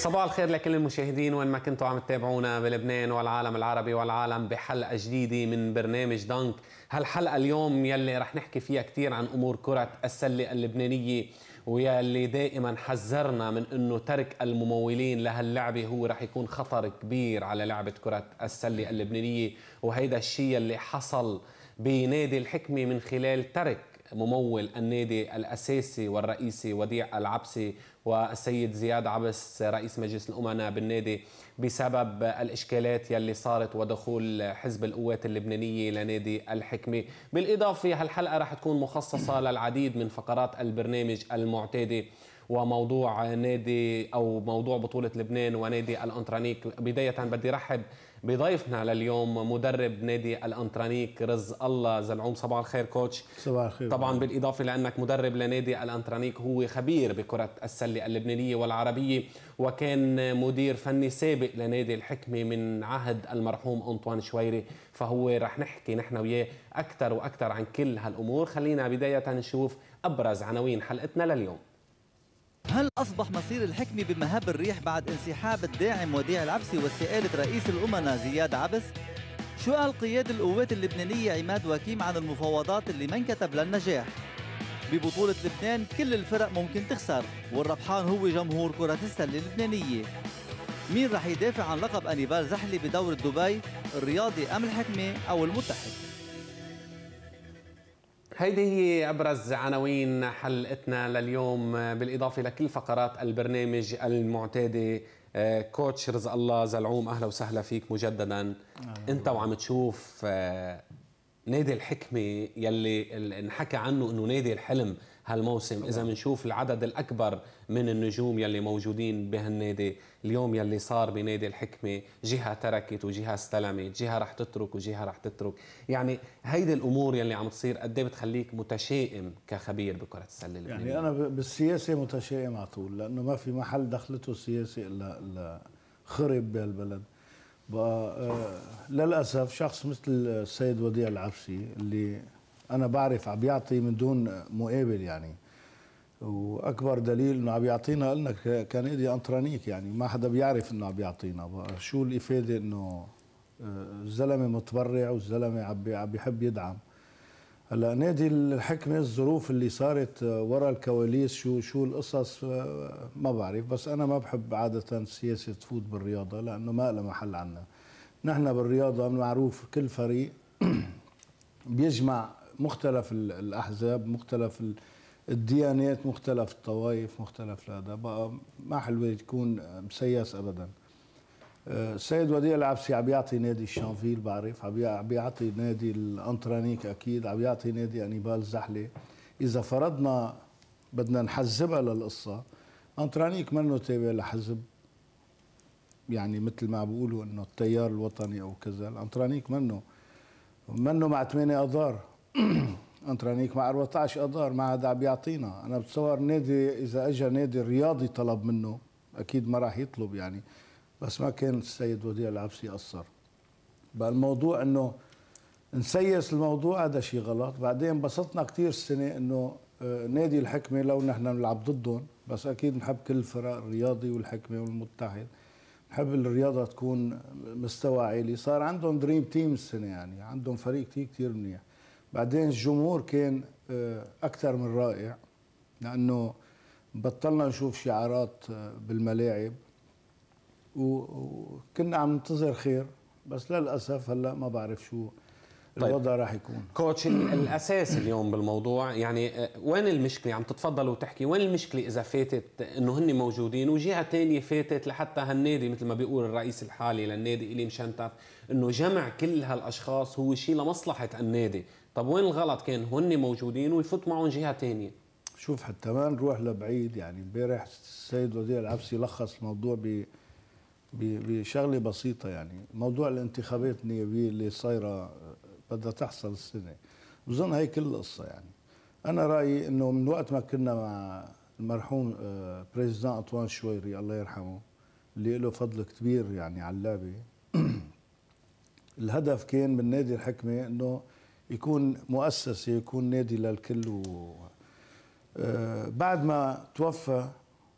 صباح الخير لكل المشاهدين وين ما كنتوا عم تتابعونا بلبنان والعالم العربي والعالم بحلقه جديده من برنامج دانك هالحلقه اليوم يلي رح نحكي فيها كثير عن امور كره السله اللبنانيه ويلي دائما حذرنا من انه ترك الممولين لهاللعبه هو رح يكون خطر كبير على لعبه كره السله اللبنانيه وهيدا الشيء اللي حصل بنادي الحكمه من خلال ترك ممول النادي الاساسي والرئيسي وديع العبسي والسيد زياد عبس رئيس مجلس الأمناء بالنادي بسبب الإشكالات يلي صارت ودخول حزب القوات اللبنانية لنادي الحكمة بالإضافة هالحلقة رح تكون مخصصة للعديد من فقرات البرنامج المعتادة وموضوع نادي أو موضوع بطولة لبنان ونادي الأنترانيك بداية بدي رحب بضيفنا لليوم مدرب نادي الانترانيك رز الله زلعوم صباح الخير كوتش صباح الخير طبعا بالاضافه لانك مدرب لنادي الانترانيك هو خبير بكره السله اللبنانيه والعربيه وكان مدير فني سابق لنادي الحكمه من عهد المرحوم انطوان شويري فهو رح نحكي نحن وياه اكثر واكثر عن كل هالامور خلينا بدايه نشوف ابرز عناوين حلقتنا لليوم هل أصبح مصير الحكمي بمهب الريح بعد انسحاب الداعم وديع العبسي واستقالة رئيس الأمناء زياد عبس؟ شو قال قياد القوات اللبنانية عماد وكيم عن المفاوضات اللي ما انكتب للنجاح؟ ببطولة لبنان كل الفرق ممكن تخسر والربحان هو جمهور كرة السلة اللبنانية مين رح يدافع عن لقب أنيبال زحلي بدورة دبي؟ الرياضي أم الحكمة أو المتحد؟ هيدي هي أبرز عناوين حلقتنا لليوم بالإضافة لكل فقرات البرنامج المعتادة آه، كوتش رزق الله زلعوم أهلا وسهلا فيك مجددا أهلا. أنت وعم تشوف آه، نادي الحكمة يلي انحكى عنه أنه نادي الحلم هالموسم اذا بنشوف العدد الاكبر من النجوم يلي موجودين بهالنادي اليوم يلي صار بنادي الحكمه جهه تركت وجهه استلمت جهه رح تترك وجهه رح تترك يعني هيدي الامور يلي عم تصير قد ايه بتخليك متشائم كخبير بكره السله اللبنانيه يعني انا بالسياسه متشائم على طول لانه ما في محل دخلته السياسي الا الا خرب بهالبلد بقى آه للاسف شخص مثل السيد وديع العبسي اللي انا بعرف عم بيعطي من دون مقابل يعني واكبر دليل انه عم يعطينا قلنا كنادي انترانيك يعني ما حدا بيعرف انه عم يعطينا شو الافاده انه آه، الزلمه متبرع والزلمه عم بيحب يدعم هلا نادي الحكمه الظروف اللي صارت آه، ورا الكواليس شو شو القصص آه، ما بعرف بس انا ما بحب عاده السياسه تفوت بالرياضه لانه ما لها محل عنا نحن بالرياضه معروف كل فريق بيجمع مختلف الاحزاب مختلف الديانات مختلف الطوائف مختلف هذا بقى ما حلوه تكون مسيس ابدا آه، السيد وديع العبسي عم يعطي نادي الشانفيل بعرف عم بيعطي نادي الانترانيك اكيد عم يعطي نادي انيبال زحله اذا فرضنا بدنا نحزبها للقصه انترانيك منه تابع لحزب يعني مثل ما بيقولوا انه التيار الوطني او كذا الانترانيك منه منه مع 8 اذار أمم، انترانيك مع 14 اذار ما عاد عم يعطينا انا بتصور نادي اذا اجى نادي رياضي طلب منه اكيد ما راح يطلب يعني بس ما كان السيد وديع العبسي قصر بقى الموضوع انه نسيس الموضوع هذا شيء غلط بعدين انبسطنا كثير السنه انه آه، نادي الحكمه لو نحن نلعب ضدهم بس اكيد نحب كل الفرق الرياضي والحكمه والمتحد نحب الرياضه تكون مستوى عالي صار عندهم دريم تيم السنه يعني عندهم فريق كثير كثير منيح بعدين الجمهور كان آه، اكثر من رائع لانه بطلنا نشوف شعارات آه، بالملاعب وكنا عم ننتظر خير بس للاسف هلا ما بعرف شو طيب. الوضع راح يكون كوتش الاساس اليوم بالموضوع يعني آه، وين المشكله عم تتفضل وتحكي وين المشكله اذا فاتت انه هن موجودين وجهه ثانيه فاتت لحتى هالنادي مثل ما بيقول الرئيس الحالي للنادي الي مشنتف انه جمع كل هالاشخاص هو شيء لمصلحه النادي طب وين الغلط كان هن موجودين ويفوت معهم جهه ثانيه شوف حتى ما نروح لبعيد يعني امبارح السيد وزير العبسي لخص الموضوع ب بشغله بسيطه يعني موضوع الانتخابات النيابيه اللي صايره آه، بدها تحصل السنه بظن هي كل القصه يعني انا رايي انه من وقت ما كنا مع المرحوم آه، بريزيدان اطوان شويري الله يرحمه اللي له فضل كبير يعني على اللعبه الهدف كان من نادي الحكمه انه يكون مؤسسه يكون نادي للكل و آه، بعد ما توفى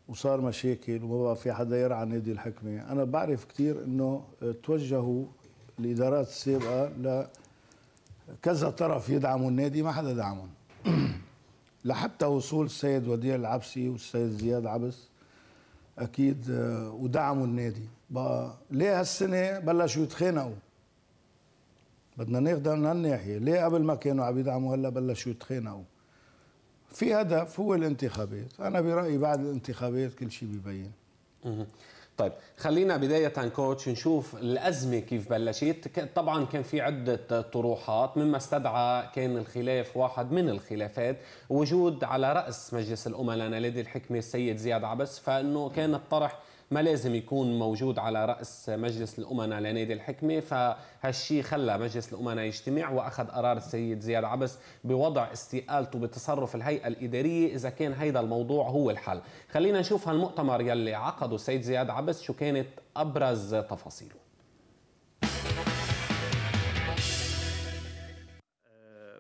وصار مشاكل وما بقى في حدا يرعى نادي الحكمه انا بعرف كثير انه توجهوا الادارات السابقه ل كذا طرف يدعموا النادي ما حدا دعمهم لحتى وصول السيد وديع العبسي والسيد زياد عبس اكيد آه، ودعموا النادي بقى ليه هالسنه بلشوا يتخانقوا بدنا ناخذها من هالناحيه ليه قبل ما كانوا عم يدعموا هلا بلشوا يتخانقوا في هدف هو الانتخابات انا برايي بعد الانتخابات كل شيء ببين طيب خلينا بداية كوتش نشوف الأزمة كيف بلشت طبعا كان في عدة طروحات مما استدعى كان الخلاف واحد من الخلافات وجود على رأس مجلس لنا لدى الحكمة السيد زياد عبس فأنه كان الطرح ما لازم يكون موجود على رأس مجلس الأمناء لنادي الحكمة فهالشيء خلى مجلس الأمناء يجتمع وأخذ قرار السيد زياد عبس بوضع استقالته بتصرف الهيئة الإدارية إذا كان هيدا الموضوع هو الحل خلينا نشوف هالمؤتمر يلي عقده السيد زياد عبس شو كانت أبرز تفاصيله آه،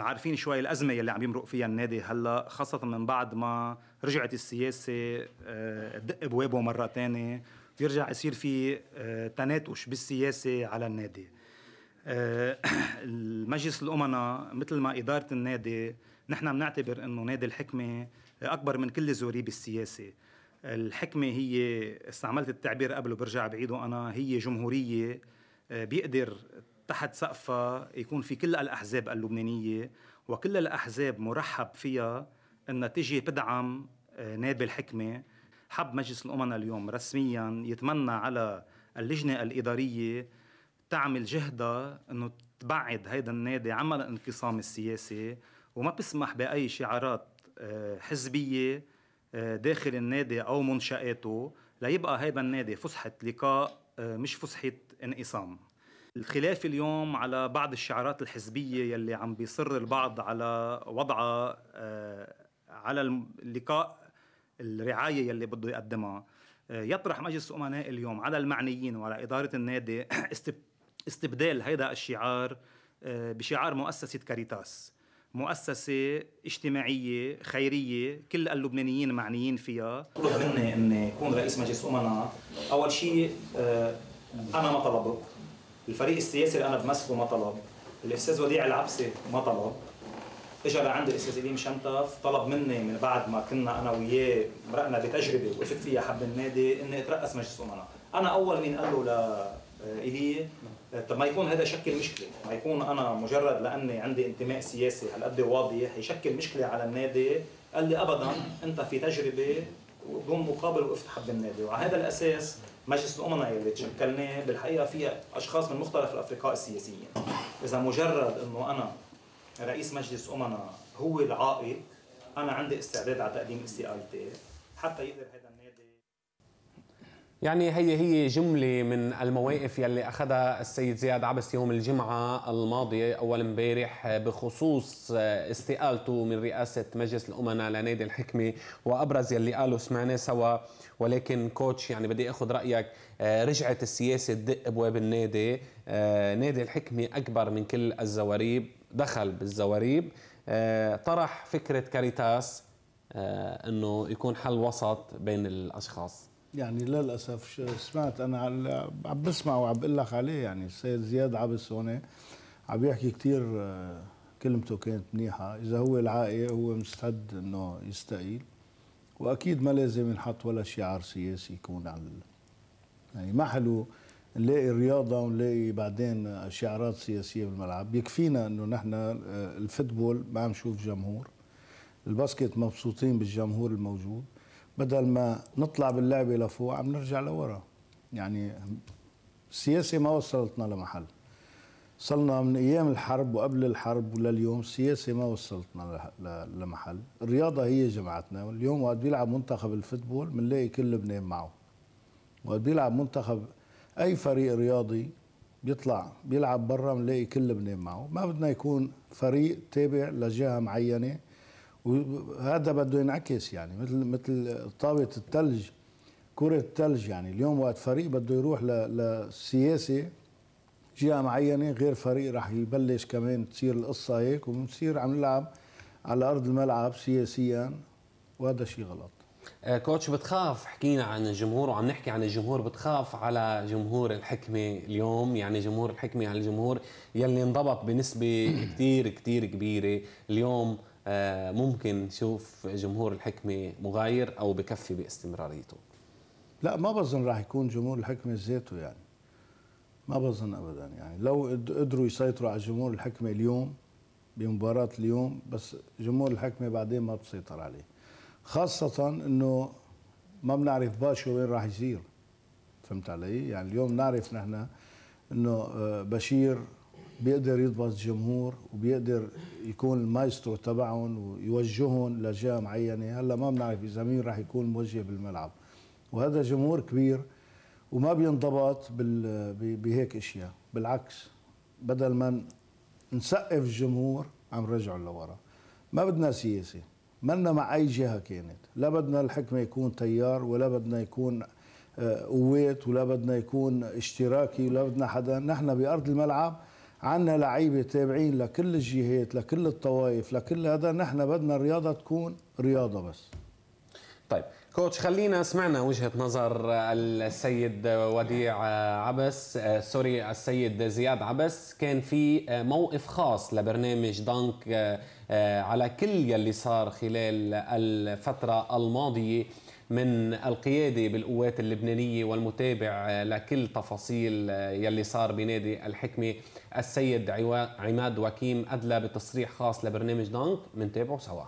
عارفين شوي الازمه يلي عم يمرق فيها النادي هلا خاصه من بعد ما رجعت السياسه تدق آه، ابوابه مره ثانيه بيرجع يصير في آه، تناتش بالسياسه على النادي آه، المجلس الامناء مثل ما اداره النادي نحن بنعتبر انه نادي الحكمه اكبر من كل زوري بالسياسة الحكمه هي استعملت التعبير قبل وبرجع بعيده انا هي جمهوريه بيقدر تحت سقفها يكون في كل الاحزاب اللبنانيه وكل الاحزاب مرحب فيها انها تيجي تدعم آه، نائب الحكمه حب مجلس الامناء اليوم رسميا يتمنى على اللجنه الاداريه تعمل جهدها انه تبعد هيدا النادي عن الانقسام السياسي وما تسمح باي شعارات آه، حزبيه آه، داخل النادي او منشاته ليبقى هيدا النادي فسحه لقاء مش فسحه انقسام الخلاف اليوم على بعض الشعارات الحزبيه يلي عم بيصر البعض على وضعها على اللقاء الرعايه يلي بده يقدمها آه، يطرح مجلس الامناء اليوم على المعنيين وعلى اداره النادي استبدال هيدا الشعار آه، بشعار مؤسسه كاريتاس مؤسسة اجتماعية خيرية كل اللبنانيين معنيين فيها طلب مني أني أكون رئيس مجلس أمناء أول شيء آه، أنا ما طلبه الفريق السياسي اللي أنا بمثله ما طلب الأستاذ وديع العبسي ما طلب اجى لعندي الاستاذ اليم شنطف طلب مني من بعد ما كنا انا وياه مرقنا بتجربه وقفت فيها حب النادي اني اترأس مجلس امناء، انا اول مين قال له لالي آه، آه، طب ما يكون هذا يشكل مشكله، ما يكون انا مجرد لاني عندي انتماء سياسي هالقد واضح يشكل مشكله على النادي، قال لي ابدا انت في تجربه وبدون مقابل وقفت حب النادي، وعلى هذا الاساس مجلس الامناء اللي تشكلناه بالحقيقه فيها اشخاص من مختلف الافرقاء السياسيين، اذا مجرد انه انا رئيس مجلس أمنا هو العائق أنا عندي استعداد على تقديم استقالتي حتى يقدر هذا النادي يعني هي هي جملة من المواقف يلي أخذها السيد زياد عبس يوم الجمعة الماضية أول امبارح بخصوص استقالته من رئاسة مجلس الأمناء لنادي الحكمة وأبرز يلي قالوا سمعناه سوا ولكن كوتش يعني بدي أخذ رأيك آه، رجعت السياسة تدق أبواب النادي آه، نادي الحكمة أكبر من كل الزواريب دخل بالزواريب آه، طرح فكره كاريتاس آه، انه يكون حل وسط بين الاشخاص يعني للاسف سمعت انا عم بسمع وعم بقول لك عليه يعني السيد زياد عبس هون عم يحكي كثير آه، كلمته كانت منيحه اذا هو العائق هو مستعد انه يستقيل واكيد ما لازم ينحط ولا شعار سياسي يكون على يعني ما حلو نلاقي رياضة ونلاقي بعدين شعارات سياسية بالملعب يكفينا أنه نحن آه، الفتبول ما عم نشوف جمهور الباسكت مبسوطين بالجمهور الموجود بدل ما نطلع باللعبة لفوق عم نرجع لورا يعني السياسة ما وصلتنا لمحل صلنا من ايام الحرب وقبل الحرب ولليوم السياسه ما وصلتنا لمحل الرياضه هي جمعتنا اليوم وقت بيلعب منتخب الفتبول بنلاقي كل لبنان معه وقت بيلعب منتخب اي فريق رياضي بيطلع بيلعب برا بنلاقي كل لبنان معه ما بدنا يكون فريق تابع لجهه معينه وهذا بده ينعكس يعني مثل مثل طاوله الثلج كره الثلج يعني اليوم وقت فريق بده يروح للسياسه جهه معينه غير فريق رح يبلش كمان تصير القصه هيك وبنصير عم نلعب على ارض الملعب سياسيا وهذا شيء غلط آه، كوتش بتخاف حكينا عن الجمهور وعم نحكي عن الجمهور بتخاف على جمهور الحكمة اليوم يعني جمهور الحكمة على الجمهور يلي انضبط بنسبة كتير كتير كبيرة اليوم آه، ممكن نشوف جمهور الحكمة مغاير أو بكفي باستمراريته لا ما بظن راح يكون جمهور الحكمة ذاته يعني ما بظن أبدا يعني لو قدروا يسيطروا على جمهور الحكمة اليوم بمباراة اليوم بس جمهور الحكمة بعدين ما بتسيطر عليه خاصة انه ما بنعرف باشو وين راح يصير فهمت علي؟ يعني اليوم نعرف نحن انه آه، بشير بيقدر يضبط الجمهور وبيقدر يكون المايسترو تبعهم ويوجههم لجهه معينه، هلا ما بنعرف اذا مين راح يكون موجه بالملعب. وهذا جمهور كبير وما بينضبط بهيك اشياء، بالعكس بدل ما نسقف الجمهور عم نرجعه لورا. ما بدنا سياسه، منا مع أي جهة كانت لا بدنا الحكمة يكون تيار ولا بدنا يكون آه، قوات ولا بدنا يكون اشتراكي ولا بدنا حدا نحن بأرض الملعب عندنا لعيبة تابعين لكل الجهات لكل الطوائف لكل هذا نحن بدنا الرياضة تكون رياضة بس طيب كوتش خلينا سمعنا وجهه نظر السيد وديع عبس آه، سوري السيد زياد عبس كان في آه، موقف خاص لبرنامج دانك آه، على كل يلي صار خلال الفتره الماضيه من القياده بالقوات اللبنانيه والمتابع لكل تفاصيل يلي صار بنادي الحكمه السيد عماد وكيم ادلى بتصريح خاص لبرنامج دانك منتابعه سوا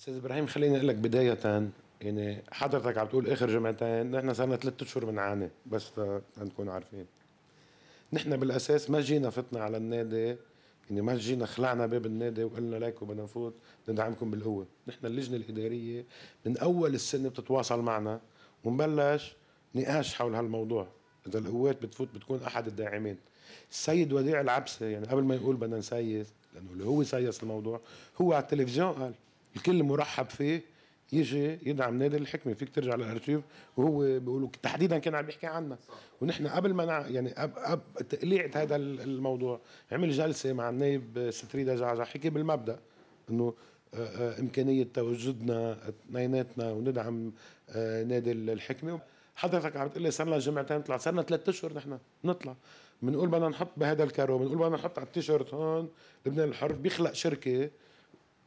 استاذ ابراهيم خليني اقول لك بدايه يعني حضرتك عم تقول اخر جمعتين نحن صرنا ثلاث اشهر بنعاني بس لنكون عارفين نحن بالاساس ما جينا فتنا على النادي يعني ما جينا خلعنا باب النادي وقلنا ليكو بدنا نفوت ندعمكم بالقوه نحن اللجنه الاداريه من اول السنه بتتواصل معنا ونبلش نقاش حول هالموضوع اذا القوات بتفوت بتكون احد الداعمين السيد وديع العبسي يعني قبل ما يقول بدنا نسيس لانه اللي هو سيس الموضوع هو على التلفزيون قال الكل مرحب فيه يجي يدعم نادي الحكمه فيك ترجع للارشيف وهو بيقولوا تحديدا كان عم يحكي عنا ونحن قبل ما يعني أب... أب... تقليعة هذا الموضوع عمل جلسه مع النائب ستريدا جعجع حكي بالمبدا انه آه، آه، امكانيه تواجدنا اثنيناتنا وندعم آه، نادي الحكمه حضرتك عم تقول لي صار لنا جمعتين نطلع صار لنا ثلاث اشهر نحن نطلع بنقول بدنا نحط بهذا الكارو بنقول بدنا نحط على التيشيرت هون لبنان الحر بيخلق شركه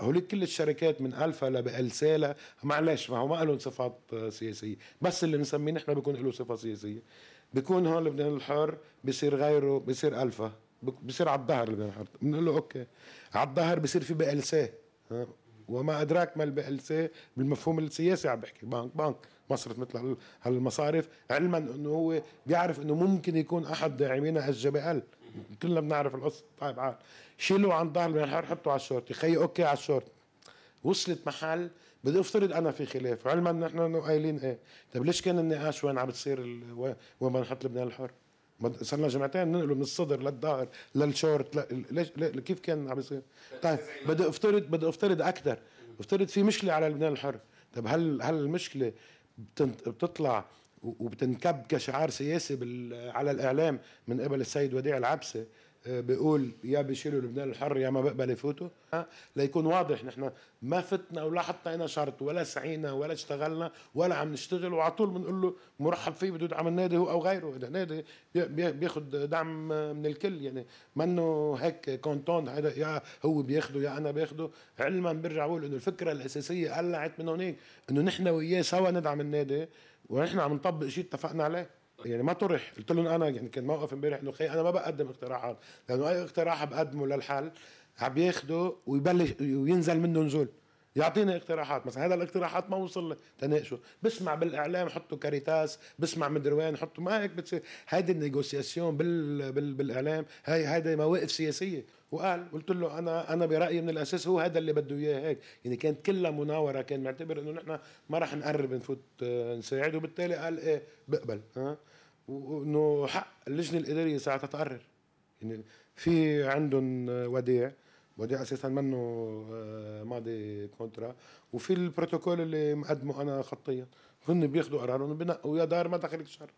هوليك كل الشركات من الفا لبالسالا معلش ما هو ما لهم صفات سياسيه بس اللي بنسميه نحن بيكون له صفه سياسيه بيكون هون لبنان الحر بصير غيره بصير الفا بصير على الظهر لبنان الحر بنقول له اوكي على الظهر بصير في بي ال سي وما ادراك ما البي ال سي بالمفهوم السياسي عم بحكي بنك بنك مصرف مثل هالمصارف علما انه هو بيعرف انه ممكن يكون احد داعمينا الجي بي ال كلنا بنعرف القصه طيب عاد شيلوا عن ظهر المنحار حطوا على الشورت خي اوكي على الشورت وصلت محل بدي افترض انا في خلاف علما نحن قايلين ايه طيب ليش كان النقاش وين عم بتصير ال... وين نحط لبنان الحر صرنا جمعتين ننقله من الصدر للظهر للشورت ل... ليش ل... كيف كان عم بيصير طيب بدي افترض بدي افترض اكثر افترض في مشكله على لبنان الحر طيب هل هل المشكله بتطلع وبتنكب كشعار سياسي على الاعلام من قبل السيد وديع العبسه آه، بيقول يا بيشيلوا لبنان الحر يا ما بقبل يفوتوا آه، ليكون واضح نحن ما فتنا ولا حطينا شرط ولا سعينا ولا اشتغلنا ولا عم نشتغل وعلى طول بنقول له مرحب فيه بده يدعم النادي هو او غيره اذا نادي بياخذ دعم من الكل يعني منه هيك كونتون هذا يا هو بياخده يا انا باخده علما برجع بقول انه الفكره الاساسيه قلعت من هونيك انه نحن وياه سوا ندعم النادي واحنا عم نطبق شيء اتفقنا عليه يعني ما طرح قلت لهم انا يعني كان موقف امبارح انه خي انا ما بقدم اقتراحات لانه اي اقتراح بقدمه للحل عم ياخده ويبلش وينزل منه نزول يعطينا اقتراحات مثلا هذا الاقتراحات ما وصل تناقشه بسمع بالاعلام حطوا كاريتاس بسمع مدري وين حطوا ما هيك بتصير هيدي النيغوسياسيون بال... بال... بالاعلام هاي هيدي مواقف سياسيه وقال قلت له انا انا برايي من الاساس هو هذا اللي بده اياه هيك يعني كانت كلها مناوره كان معتبر انه نحن ما راح نقرب نفوت آه، نساعد وبالتالي قال ايه بقبل ها وانه حق اللجنه الاداريه ساعتها تقرر يعني في عندهم وديع ودي اساسا منه آه، ماضي كونترا وفي البروتوكول اللي مقدمه انا خطيا هن بياخذوا قرارهم بنقوا يا دار ما دخلك شر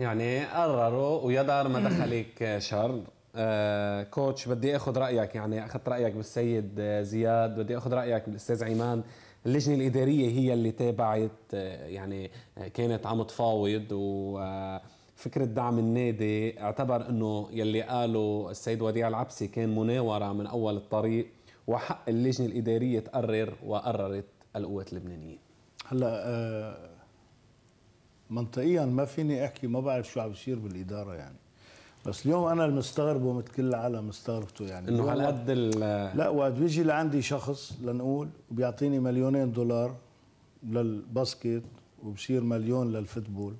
يعني قرروا ويا دار ما دخلك شر آه كوتش بدي اخذ رايك يعني اخذت رايك بالسيد آه، زياد بدي اخذ رايك بالاستاذ عيمان اللجنه الاداريه هي اللي تابعت آه، يعني كانت عم تفاوض و آه فكرة دعم النادي اعتبر انه يلي قاله السيد وديع العبسي كان مناورة من اول الطريق وحق اللجنة الإدارية تقرر وقررت القوات اللبنانية هلا آه، منطقيا ما فيني احكي ما بعرف شو عم بيصير بالإدارة يعني بس اليوم انا المستغرب ومثل كل العالم مستغربته يعني انه على قد لا وقت بيجي لعندي شخص لنقول وبيعطيني مليونين دولار للباسكت وبصير مليون للفوتبول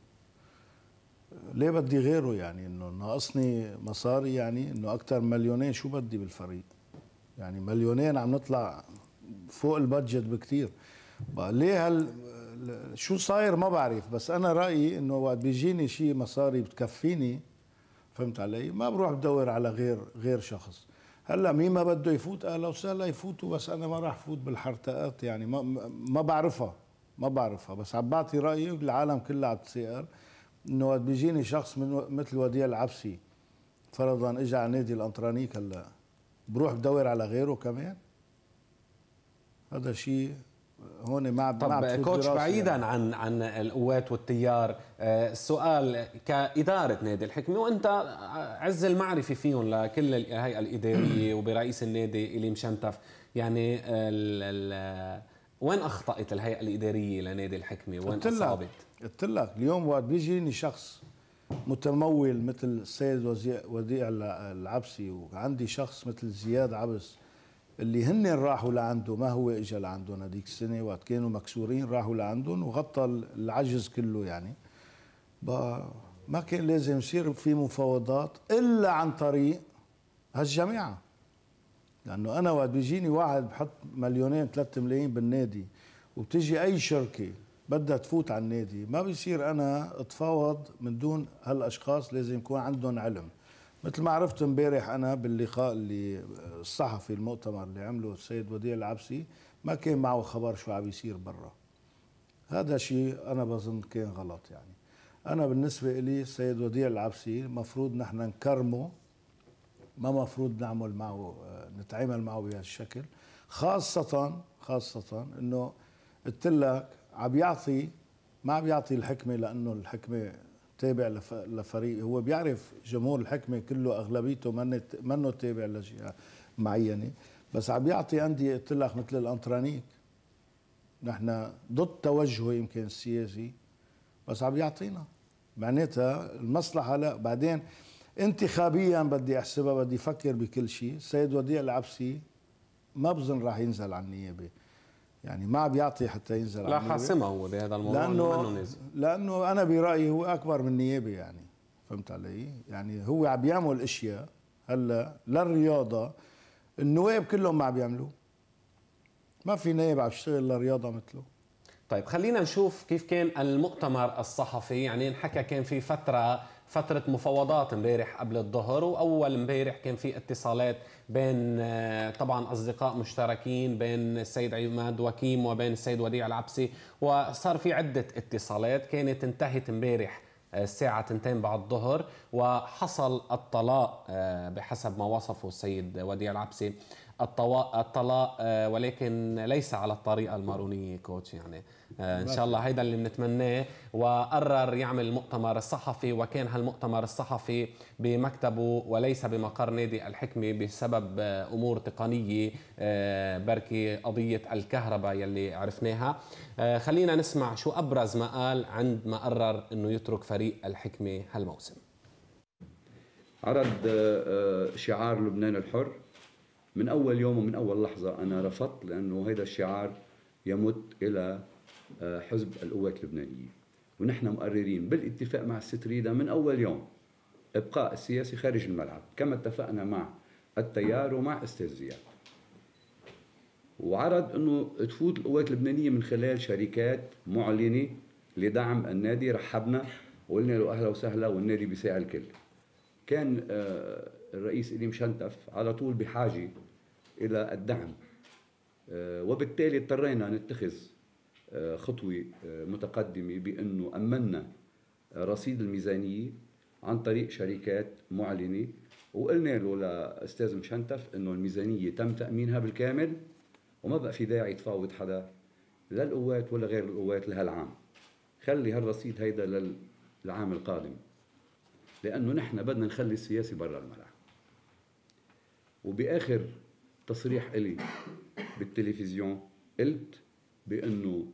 ليه بدي غيره يعني انه ناقصني مصاري يعني انه اكثر مليونين شو بدي بالفريق يعني مليونين عم نطلع فوق البادجت بكثير ليه هال شو صاير ما بعرف بس انا رايي انه وقت بيجيني شيء مصاري بتكفيني فهمت علي ما بروح بدور على غير غير شخص هلا مين ما بده يفوت اهلا وسهلا يفوتوا بس انا ما راح افوت بالحرتقات يعني ما ما بعرفها ما بعرفها بس عم بعطي رايي العالم كلها عم تسير انه وقت بيجيني شخص من مثل وديع العبسي فرضا اجى على نادي الانترانيك هلا بروح بدور على غيره كمان هذا شيء هون عم طب مع كوتش بعيدا يعني. عن عن القوات والتيار آه، السؤال كاداره نادي الحكمه وانت عز المعرفه فيهم لكل الهيئه الاداريه وبرئيس النادي الي مشنتف يعني ال ال وين اخطات الهيئه الاداريه لنادي الحكمه وين اصابت؟ قلت لك اليوم وقت بيجيني شخص متمول مثل السيد وديع العبسي وعندي شخص مثل زياد عبس اللي هن راحوا لعنده ما هو اجى لعندهم هذيك السنه وقت كانوا مكسورين راحوا لعندهم وغطى العجز كله يعني ما كان لازم يصير في مفاوضات الا عن طريق هالجماعه لانه انا وقت بيجيني واحد بحط مليونين ثلاثة ملايين بالنادي وبتجي اي شركه بدها تفوت على النادي ما بيصير انا اتفاوض من دون هالاشخاص لازم يكون عندهم علم مثل ما عرفت امبارح انا باللقاء اللي الصحفي المؤتمر اللي عمله السيد وديع العبسي ما كان معه خبر شو عم بيصير برا هذا شيء انا بظن كان غلط يعني انا بالنسبه لي السيد وديع العبسي المفروض نحن نكرمه ما مفروض نعمل معه نتعامل معه بهالشكل خاصه خاصه انه قلت لك عم بيعطي ما عم بيعطي الحكمه لانه الحكمه تابع لفريق هو بيعرف جمهور الحكمه كله اغلبيته منه تابع لجهه معينه بس عم بيعطي انديه قلت لك مثل الانترانيك نحن ضد توجهه يمكن السياسي بس عم بيعطينا معناتها المصلحه لا بعدين انتخابيا بدي احسبها بدي افكر بكل شيء السيد وديع العبسي ما بظن راح ينزل على النيابه يعني ما بيعطي حتى ينزل لا حاسمها هو بهذا الموضوع لانه لانه انا برايي هو اكبر من نيابه يعني فهمت علي؟ يعني هو عم بيعمل اشياء هلا للرياضه النواب كلهم ما عم بيعملوه ما في نائب عم يشتغل للرياضه مثله طيب خلينا نشوف كيف كان المؤتمر الصحفي يعني انحكى كان في فترة فترة مفاوضات امبارح قبل الظهر وأول امبارح كان في اتصالات بين آه، طبعا أصدقاء مشتركين بين السيد عماد وكيم وبين السيد وديع العبسي وصار في عدة اتصالات كانت انتهت امبارح آه، الساعة تنتين بعد الظهر وحصل الطلاق آه، بحسب ما وصفه السيد وديع العبسي الطلاق آه، ولكن ليس على الطريقه المارونيه كوتش يعني آه، ان شاء الله هيدا اللي بنتمناه وقرر يعمل المؤتمر الصحفي وكان هالمؤتمر الصحفي بمكتبه وليس بمقر نادي الحكمه بسبب آه، امور تقنيه بركي قضيه الكهرباء يلي عرفناها خلينا نسمع شو ابرز ما قال عندما قرر انه يترك فريق الحكمه هالموسم عرض شعار لبنان الحر من اول يوم ومن اول لحظه انا رفضت لانه هذا الشعار يمت الى آه، حزب القوات اللبنانيه ونحن مقررين بالاتفاق مع الستريدا من اول يوم ابقاء السياسي خارج الملعب كما اتفقنا مع التيار ومع استاذ زياد وعرض انه تفوت القوات اللبنانيه من خلال شركات معلنه لدعم النادي رحبنا وقلنا له اهلا وسهلا والنادي بيساعد الكل كان آه، الرئيس إليم شنتف على طول بحاجه الى الدعم آه، وبالتالي اضطرينا نتخذ آه، خطوه آه، متقدمه بانه امنا رصيد الميزانيه عن طريق شركات معلنه وقلنا له لاستاذ مشنتف انه الميزانيه تم تامينها بالكامل وما بقى في داعي تفاوض حدا لا القوات ولا غير القوات لهالعام خلي هالرصيد هيدا للعام القادم لانه نحن بدنا نخلي السياسه برا الملعب وباخر تصريح إلي بالتلفزيون قلت بأنه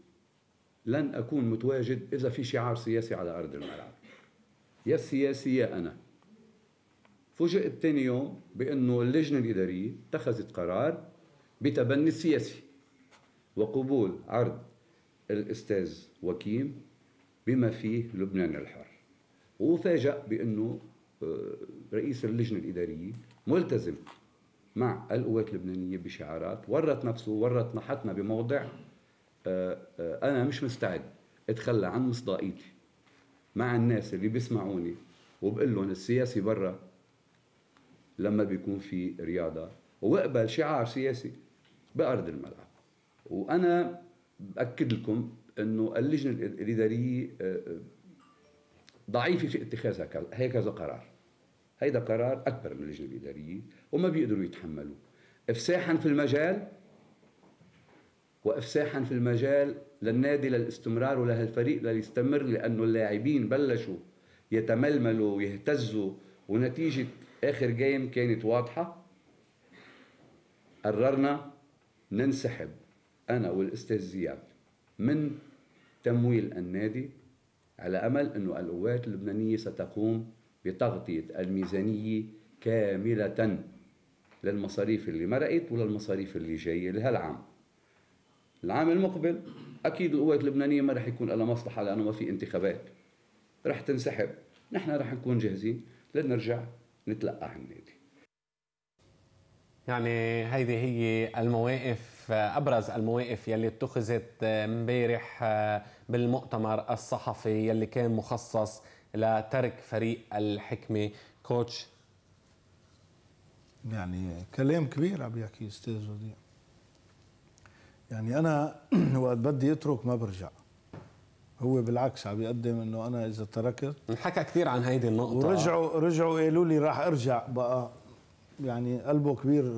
لن أكون متواجد إذا في شعار سياسي على أرض الملعب يا السياسي يا أنا فوجئت ثاني يوم بأنه اللجنة الإدارية اتخذت قرار بتبني السياسي وقبول عرض الأستاذ وكيم بما فيه لبنان الحر وفاجأ بأنه آه، رئيس اللجنة الإدارية ملتزم مع القوات اللبنانية بشعارات ورط نفسه ورط نحتنا بموضع آه، آه، أنا مش مستعد أتخلى عن مصداقيتي مع الناس اللي بيسمعوني وبقول لهم السياسي برا لما بيكون في رياضة وأقبل شعار سياسي بأرض الملعب وأنا بأكد لكم أنه اللجنة الإدارية آه، ضعيفة في اتخاذ هكذا قرار هيدا قرار أكبر من اللجنة الإدارية وما بيقدروا يتحملوا إفساحا في المجال وإفساحا في المجال للنادي للاستمرار ولهالفريق ليستمر لأنه اللاعبين بلشوا يتململوا ويهتزوا ونتيجة آخر جيم كانت واضحة قررنا ننسحب أنا والأستاذ زياد من تمويل النادي على أمل أنه القوات اللبنانية ستقوم بتغطية الميزانية كاملة للمصاريف اللي مرقت وللمصاريف اللي جاية لهالعام العام المقبل أكيد القوات اللبنانية ما رح يكون لها مصلحة لأنه ما في انتخابات رح تنسحب نحن رح نكون جاهزين لنرجع نتلقى عن النادي يعني هذه هي المواقف ابرز المواقف يلي اتخذت امبارح بالمؤتمر الصحفي يلي كان مخصص لترك فريق الحكمه كوتش يعني كلام كبير عم يحكي استاذ وديع يعني انا وقت بدي اترك ما برجع هو بالعكس عم يقدم انه انا اذا تركت انحكى كثير عن هيدي النقطه ورجعوا رجعوا قالوا لي راح ارجع بقى يعني قلبه كبير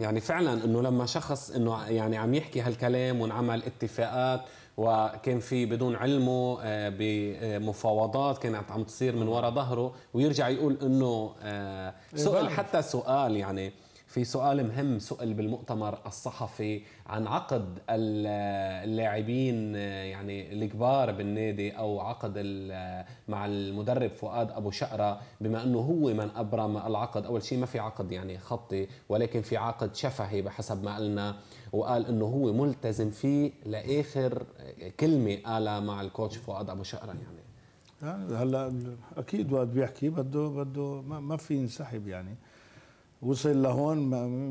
يعني فعلا انه لما شخص انه يعني عم يحكي هالكلام وانعمل اتفاقات وكان في بدون علمه آه، بمفاوضات كانت عم تصير من وراء ظهره ويرجع يقول انه آه، سؤال حتى سؤال يعني في سؤال مهم سئل بالمؤتمر الصحفي عن عقد اللاعبين يعني الكبار بالنادي او عقد مع المدرب فؤاد ابو شقره بما انه هو من ابرم العقد اول شيء ما في عقد يعني خطي ولكن في عقد شفهي بحسب ما قلنا وقال انه هو ملتزم فيه لاخر كلمه قالها مع الكوتش فؤاد ابو شقره يعني آه، هلا اكيد وقت بيحكي بده بده ما, ما في ينسحب يعني وصل لهون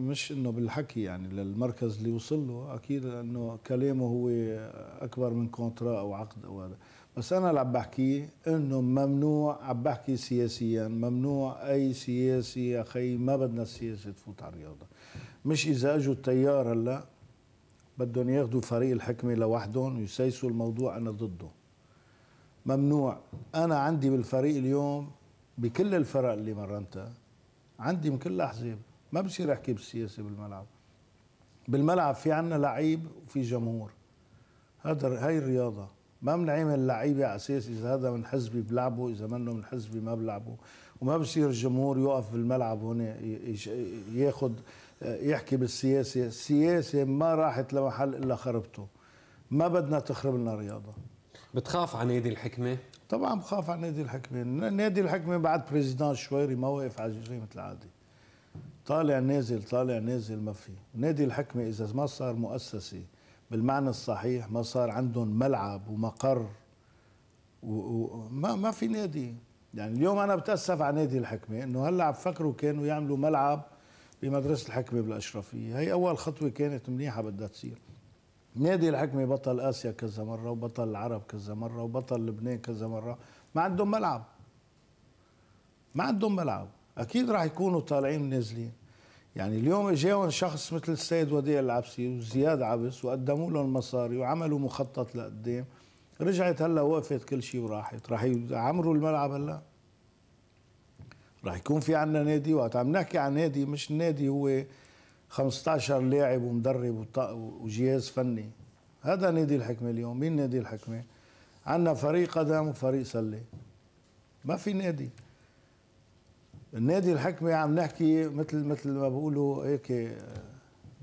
مش انه بالحكي يعني للمركز اللي وصل له اكيد انه كلامه هو اكبر من كونترا او عقد او هذا بس انا اللي عم بحكيه انه ممنوع عم بحكي سياسيا ممنوع اي سياسي يا اخي ما بدنا السياسه تفوت على الرياضه مش اذا اجوا التيار هلا بدهم ياخذوا فريق الحكمه لوحدهم ويسيسوا الموضوع انا ضده ممنوع انا عندي بالفريق اليوم بكل الفرق اللي مرنتها عندي من كل الاحزاب ما بصير احكي بالسياسه بالملعب بالملعب في عنا لعيب وفي جمهور هذا هاي الرياضه ما بنعمل لعيبه على اساس اذا هذا من حزبي بلعبه اذا منه من حزبي ما بلعبه وما بصير الجمهور يقف بالملعب هون ياخذ يحكي بالسياسه السياسه ما راحت لمحل الا خربته ما بدنا تخرب لنا رياضه بتخاف على نادي الحكمه طبعا بخاف على نادي الحكمه نادي الحكمه بعد بريزيدان شويري ما واقف على رجليه مثل العاده طالع نازل طالع نازل ما في نادي الحكمه اذا ما صار مؤسسه بالمعنى الصحيح ما صار عندهم ملعب ومقر وما ما في نادي يعني اليوم انا بتاسف على نادي الحكمه انه هلا عم فكروا كانوا يعملوا ملعب بمدرسه الحكمه بالاشرفيه هي اول خطوه كانت منيحه بدها تصير نادي الحكمة بطل آسيا كذا مرة وبطل العرب كذا مرة وبطل لبنان كذا مرة ما عندهم ملعب ما عندهم ملعب أكيد راح يكونوا طالعين نازلين يعني اليوم اجاهم شخص مثل السيد وديع العبسي وزياد عبس وقدموا لهم مصاري وعملوا مخطط لقدام رجعت هلا وقفت كل شيء وراحت راح يعمروا الملعب هلا راح يكون في عندنا نادي وقت عم نحكي عن نادي مش النادي هو 15 لاعب ومدرب وجهاز فني هذا نادي الحكمه اليوم مين نادي الحكمه عندنا فريق قدم وفريق سله ما في نادي النادي الحكمه عم نحكي مثل مثل ما بقولوا هيك آه،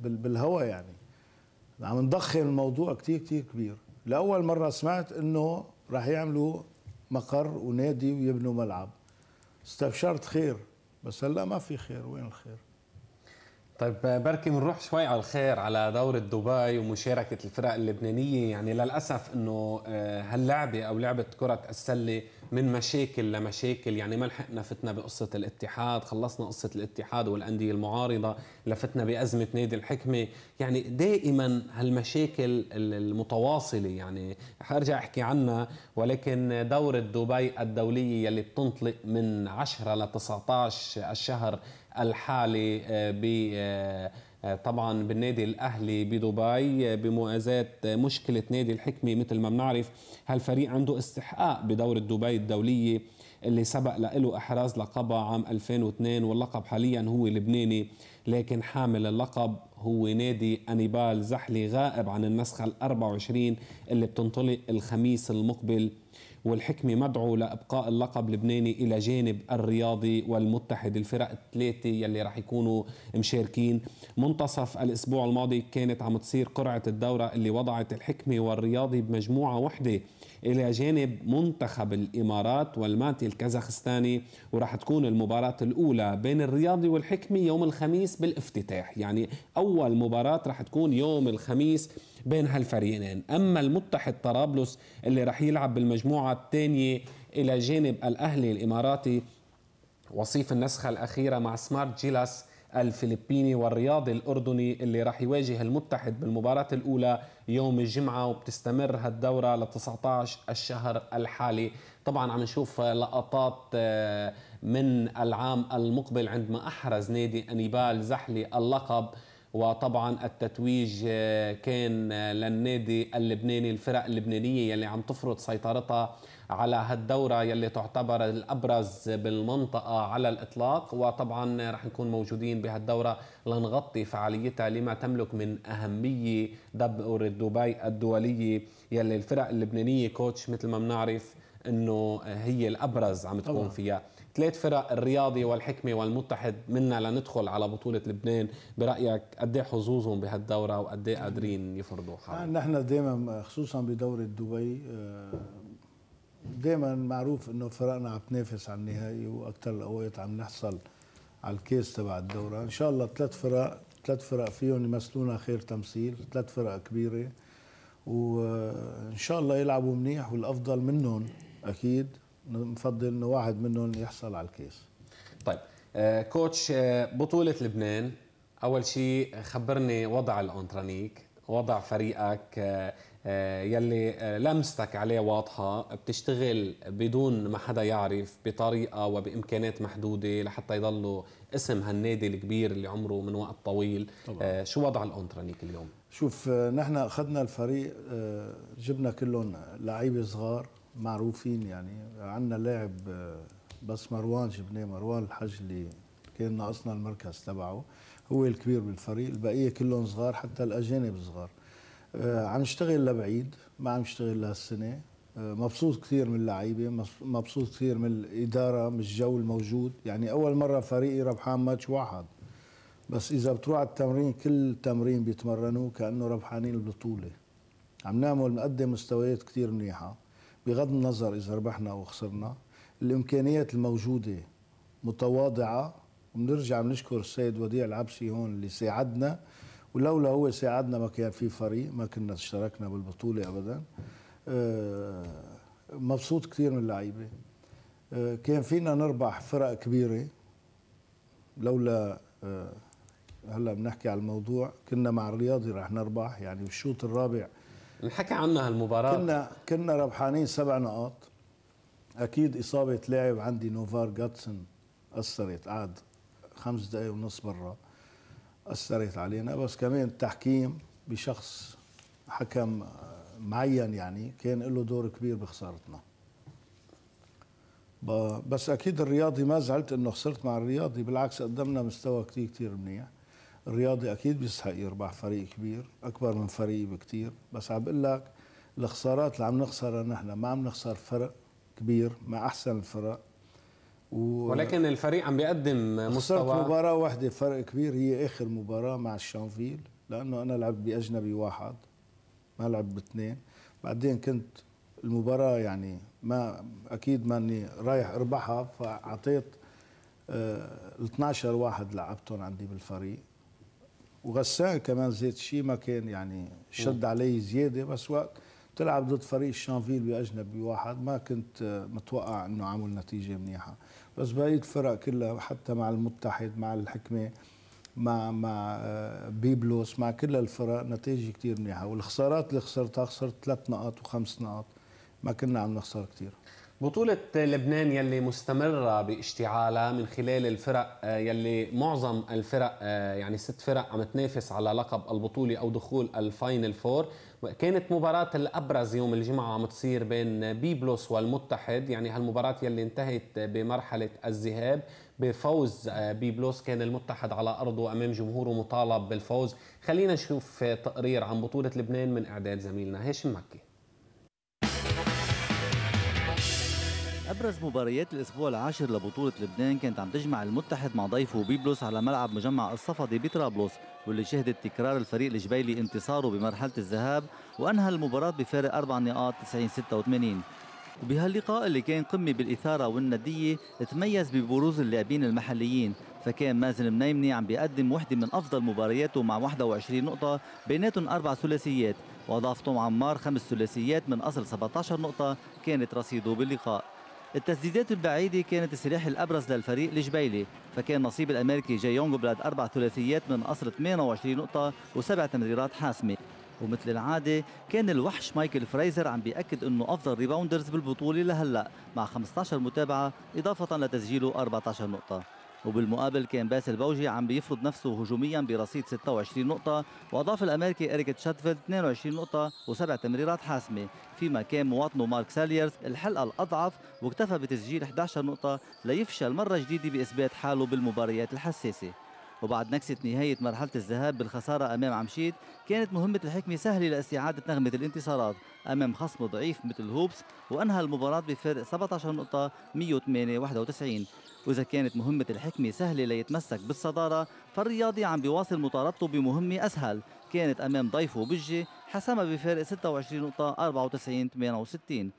بالهوا يعني عم نضخم الموضوع كثير كثير كبير لاول مره سمعت انه راح يعملوا مقر ونادي ويبنوا ملعب استبشرت خير بس هلا ما في خير وين الخير طيب بركي بنروح شوي على الخير على دورة دبي ومشاركة الفرق اللبنانية يعني للأسف أنه آه، هاللعبة أو لعبة كرة السلة من مشاكل لمشاكل يعني ما لحقنا فتنا بقصة الاتحاد خلصنا قصة الاتحاد والأندية المعارضة لفتنا بأزمة نادي الحكمة يعني دائما هالمشاكل المتواصلة يعني حارجع أحكي عنها ولكن دورة دبي الدولية يلي بتنطلق من 10 ل 19 الشهر الحالي آه، ب آه، آه، طبعا بالنادي الاهلي بدبي بموازاه مشكله نادي الحكمه مثل ما بنعرف هالفريق عنده استحقاق بدوره دبي الدوليه اللي سبق له احراز لقبها عام 2002 واللقب حاليا هو لبناني لكن حامل اللقب هو نادي انيبال زحلي غائب عن النسخه ال 24 اللي بتنطلق الخميس المقبل والحكمي مدعو لابقاء اللقب اللبناني الى جانب الرياضي والمتحد الفرق الثلاثه يلي رح يكونوا مشاركين منتصف الاسبوع الماضي كانت عم تصير قرعه الدوره اللي وضعت الحكمي والرياضي بمجموعه وحده الى جانب منتخب الامارات والماتي الكازاخستاني وراح تكون المباراه الاولى بين الرياضي والحكمي يوم الخميس بالافتتاح يعني اول مباراه راح تكون يوم الخميس بين هالفريقين أما المتحد طرابلس اللي رح يلعب بالمجموعة الثانية إلى جانب الأهلي الإماراتي وصيف النسخة الأخيرة مع سمارت جيلاس الفلبيني والرياضي الأردني اللي راح يواجه المتحد بالمباراة الأولى يوم الجمعة وبتستمر هالدورة ل 19 الشهر الحالي طبعا عم نشوف لقطات آه، من العام المقبل عندما أحرز نادي أنيبال زحلي اللقب وطبعا التتويج آه، كان آه، للنادي اللبناني الفرق اللبنانيه يلي عم تفرض سيطرتها على هالدورة يلي تعتبر الأبرز بالمنطقة على الإطلاق وطبعا رح نكون موجودين بهالدورة لنغطي فعاليتها لما تملك من أهمية دورة دبي الدولية يلي الفرق اللبنانية كوتش مثل ما بنعرف انه هي الابرز عم تكون فيها ثلاث فرق الرياضي والحكمة والمتحد منا لندخل على بطولة لبنان برأيك قد ايه حظوظهم بهالدورة وقد ايه قادرين يفرضوا حالهم آه، نحن دائما خصوصا بدورة دبي آه، دائما معروف انه فرقنا عم تنافس على النهائي واكثر الاوقات عم نحصل على الكيس تبع الدوره ان شاء الله ثلاث فرق ثلاث فرق فيهم يمثلونا خير تمثيل ثلاث فرق كبيره وان شاء الله يلعبوا منيح والافضل منهم اكيد نفضل انه واحد منهم يحصل على الكيس طيب آه كوتش آه بطوله لبنان اول شيء خبرني وضع الانترانيك وضع فريقك آه، آه، يلي آه، لمستك عليه واضحه بتشتغل بدون ما حدا يعرف بطريقه وبامكانات محدوده لحتى يضلوا اسم هالنادي الكبير اللي عمره من وقت طويل طبعا. شو وضع الأنترانيك اليوم شوف نحن اخذنا الفريق جبنا كلهم لعيبه صغار معروفين يعني عندنا لاعب آه، بس مروان جبناه مروان الحج اللي كان ناقصنا المركز تبعه هو الكبير بالفريق البقيه كلهم صغار حتى الاجانب صغار آه، عم نشتغل لبعيد ما عم نشتغل لهالسنه آه، مبسوط كثير من اللعيبه مبسوط كثير من الاداره من الجو الموجود يعني اول مره فريقي ربحان ماتش واحد بس اذا بتروح على التمرين كل تمرين بيتمرنوا كانه ربحانين البطوله عم نعمل نقدم مستويات كثير منيحه بغض النظر اذا ربحنا او خسرنا الامكانيات الموجوده متواضعه وبنرجع بنشكر السيد وديع العبسي هون اللي ساعدنا ولولا هو ساعدنا ما كان في فريق ما كنا اشتركنا بالبطوله ابدا آه، مبسوط كثير من اللعيبه آه، كان فينا نربح فرق كبيره لولا آه، هلا بنحكي على الموضوع كنا مع الرياضي رح نربح يعني بالشوط الرابع نحكي عنها هالمباراة كنا كنا ربحانين سبع نقاط اكيد اصابة لاعب عندي نوفار جاتسون اثرت قعد خمس دقائق ونص برا اثرت علينا بس كمان التحكيم بشخص حكم معين يعني كان له دور كبير بخسارتنا بس اكيد الرياضي ما زعلت انه خسرت مع الرياضي بالعكس قدمنا مستوى كثير كثير منيح الرياضي اكيد بيستحق يربح فريق كبير اكبر من فريق بكثير بس عم بقول لك الخسارات اللي عم نخسرها نحن ما عم نخسر فرق كبير مع احسن الفرق و... ولكن الفريق عم بيقدم مستوى خسرت مباراة واحدة فرق كبير هي آخر مباراة مع الشانفيل لأنه أنا لعبت بأجنبي واحد ما لعبت باثنين بعدين كنت المباراة يعني ما أكيد ماني رايح أربحها فأعطيت ال آه، 12 واحد لعبتهم عندي بالفريق وغسان كمان زيت شي ما كان يعني شد علي زياده بس وقت تلعب ضد فريق شانفيل باجنبي واحد ما كنت آه، متوقع انه عامل نتيجه منيحه بس بقيه الفرق كلها حتى مع المتحد مع الحكمه مع مع آه، بيبلوس مع كل الفرق نتائج كثير منيحه والخسارات اللي خسرتها خسرت ثلاث نقاط وخمس نقاط ما كنا عم نخسر كثير بطولة لبنان يلي مستمرة باشتعالها من خلال الفرق آه، يلي معظم الفرق آه، يعني ست فرق عم تنافس على لقب البطولة أو دخول الفاينل فور كانت مباراة الأبرز يوم الجمعة عم تصير بين بيبلوس والمتحد يعني هالمباراة يلي انتهت بمرحلة الذهاب بفوز آه، بيبلوس كان المتحد على أرضه أمام جمهوره مطالب بالفوز خلينا نشوف تقرير عن بطولة لبنان من إعداد زميلنا هاشم مكي أبرز مباريات الأسبوع العاشر لبطولة لبنان كانت عم تجمع المتحد مع ضيفه بيبلس على ملعب مجمع الصفدي بطرابلس واللي شهدت تكرار الفريق الجبيلي انتصاره بمرحلة الذهاب وأنهى المباراة بفارق أربع نقاط 90 86 وبهاللقاء اللي كان قمة بالإثارة والندية تميز ببروز اللاعبين المحليين فكان مازن منيمني عم بيقدم وحدة من أفضل مبارياته مع 21 نقطة بيناتهم أربع ثلاثيات وأضاف توم عمار خمس ثلاثيات من أصل 17 نقطة كانت رصيده باللقاء التسديدات البعيدة كانت السلاح الأبرز للفريق الجبيلي فكان نصيب الأمريكي جاي يونغ بلاد أربع ثلاثيات من قصر 28 نقطة وسبع تمريرات حاسمة ومثل العادة كان الوحش مايكل فريزر عم بيأكد أنه أفضل ريباوندرز بالبطولة لهلأ مع 15 متابعة إضافة لتسجيله 14 نقطة وبالمقابل كان باسل بوجي عم بيفرض نفسه هجوميا برصيد 26 نقطة وأضاف الأمريكي إريك تشاتفيلد 22 نقطة وسبع تمريرات حاسمة فيما كان مواطنه مارك ساليرز الحلقة الأضعف واكتفى بتسجيل 11 نقطة ليفشل مرة جديدة بإثبات حاله بالمباريات الحساسة وبعد نكسة نهاية مرحلة الذهاب بالخسارة أمام عمشيد كانت مهمة الحكمة سهلة لاستعادة نغمة الانتصارات أمام خصم ضعيف مثل هوبس وأنهى المباراة بفارق 17 نقطة 108 91 وإذا كانت مهمة الحكمة سهلة ليتمسك بالصدارة فالرياضي عم بيواصل مطاردته بمهمة أسهل كانت أمام ضيفه بجي حسمها بفارق 26 نقطة 94 68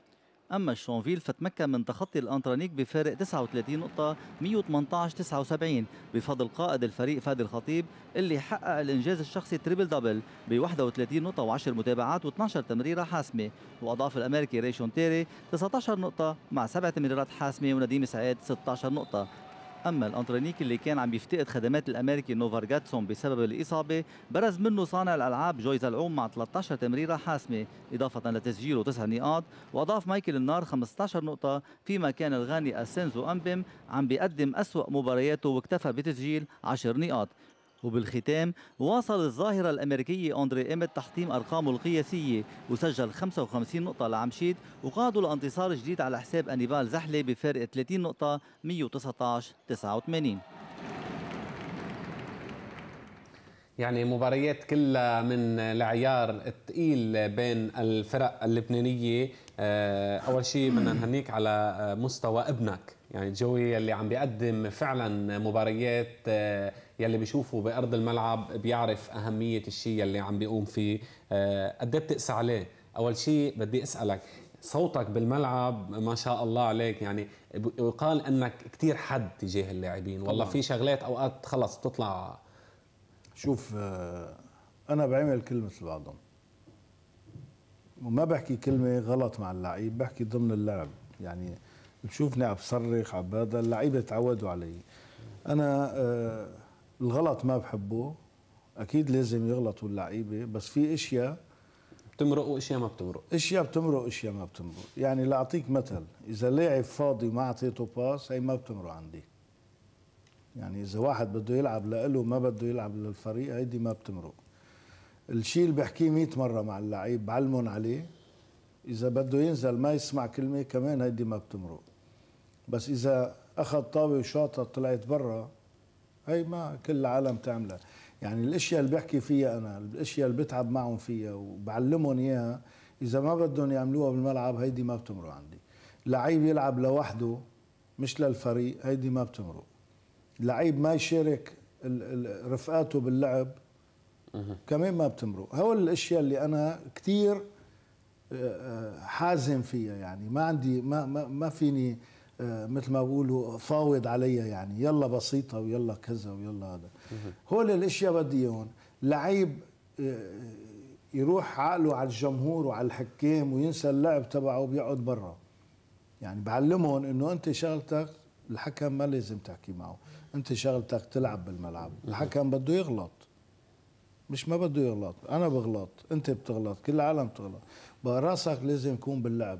أما الشونفيل فتمكن من تخطي الأنترانيك بفارق 39 نقطة 118 79 بفضل قائد الفريق فادي الخطيب اللي حقق الإنجاز الشخصي تريبل دبل ب 31 نقطة و10 متابعات و12 تمريرة حاسمة وأضاف الأمريكي ريشون تيري 19 نقطة مع سبع تمريرات حاسمة ونديم سعيد 16 نقطة أما الانترينيك اللي كان عم يفتقد خدمات الأمريكي نوفر جاتسون بسبب الإصابة برز منه صانع الألعاب جويز العوم مع 13 تمريرة حاسمة إضافة لتسجيله 9 نقاط وأضاف مايكل النار 15 نقطة فيما كان الغاني أسينزو أمبم عم بيقدم أسوأ مبارياته واكتفى بتسجيل 10 نقاط وبالختام واصل الظاهرة الأمريكية أندري إيمت تحطيم أرقامه القياسية وسجل 55 نقطة لعمشيد وقادوا لانتصار جديد على حساب أنيبال زحلة بفارق 30 نقطة 119 89 يعني مباريات كلها من العيار الثقيل بين الفرق اللبنانيه آه، اول شيء بدنا نهنيك على آه، مستوى ابنك يعني جوي يلي عم بيقدم فعلا مباريات آه، يلي بيشوفه بارض الملعب بيعرف اهميه الشيء يلي عم بيقوم فيه آه، قد ايه بتقسى عليه اول شيء بدي اسالك صوتك بالملعب ما شاء الله عليك يعني يقال انك كثير حد تجاه اللاعبين والله في شغلات اوقات خلص بتطلع شوف آه، انا بعمل كل مثل بعضهم وما بحكي كلمه غلط مع اللعيب بحكي ضمن اللعب يعني بتشوفني عم بصرخ عم هذا اللعيبه تعودوا علي انا آه الغلط ما بحبه اكيد لازم يغلطوا اللعيبه بس في اشياء بتمرق واشياء ما بتمرق اشياء بتمرق واشياء ما بتمرق يعني لاعطيك مثل اذا لاعب فاضي وما اعطيته باس هي ما بتمرق عندي يعني اذا واحد بده يلعب لإله ما بده يلعب للفريق هيدي ما بتمرق الشيء اللي بحكيه 100 مره مع اللعيب بعلمهم عليه اذا بده ينزل ما يسمع كلمه كمان هيدي ما بتمرق بس اذا اخذ طاوله وشاطه طلعت برا هي ما كل العالم تعملها يعني الاشياء اللي بحكي فيها انا الاشياء اللي بتعب معهم فيها وبعلمهم اياها اذا ما بدهم يعملوها بالملعب هيدي ما بتمرق عندي لعيب يلعب لوحده مش للفريق هيدي ما بتمرق لعيب ما يشارك رفقاته باللعب كمان ما بتمرق هول الاشياء اللي انا كثير آه، آه، حازم فيها يعني ما عندي ما ما, ما فيني آه، مثل ما بقولوا فاوض علي يعني يلا بسيطه ويلا كذا ويلا هذا هول الاشياء بدي اياهم لعيب آه، يروح عقله على الجمهور وعلى الحكام وينسى اللعب تبعه وبيقعد برا يعني بعلمهم انه انت شغلتك الحكم ما لازم تحكي معه انت شغلتك تلعب بالملعب الحكم بده يغلط مش ما بده يغلط انا بغلط انت بتغلط كل العالم بتغلط راسك لازم يكون باللعب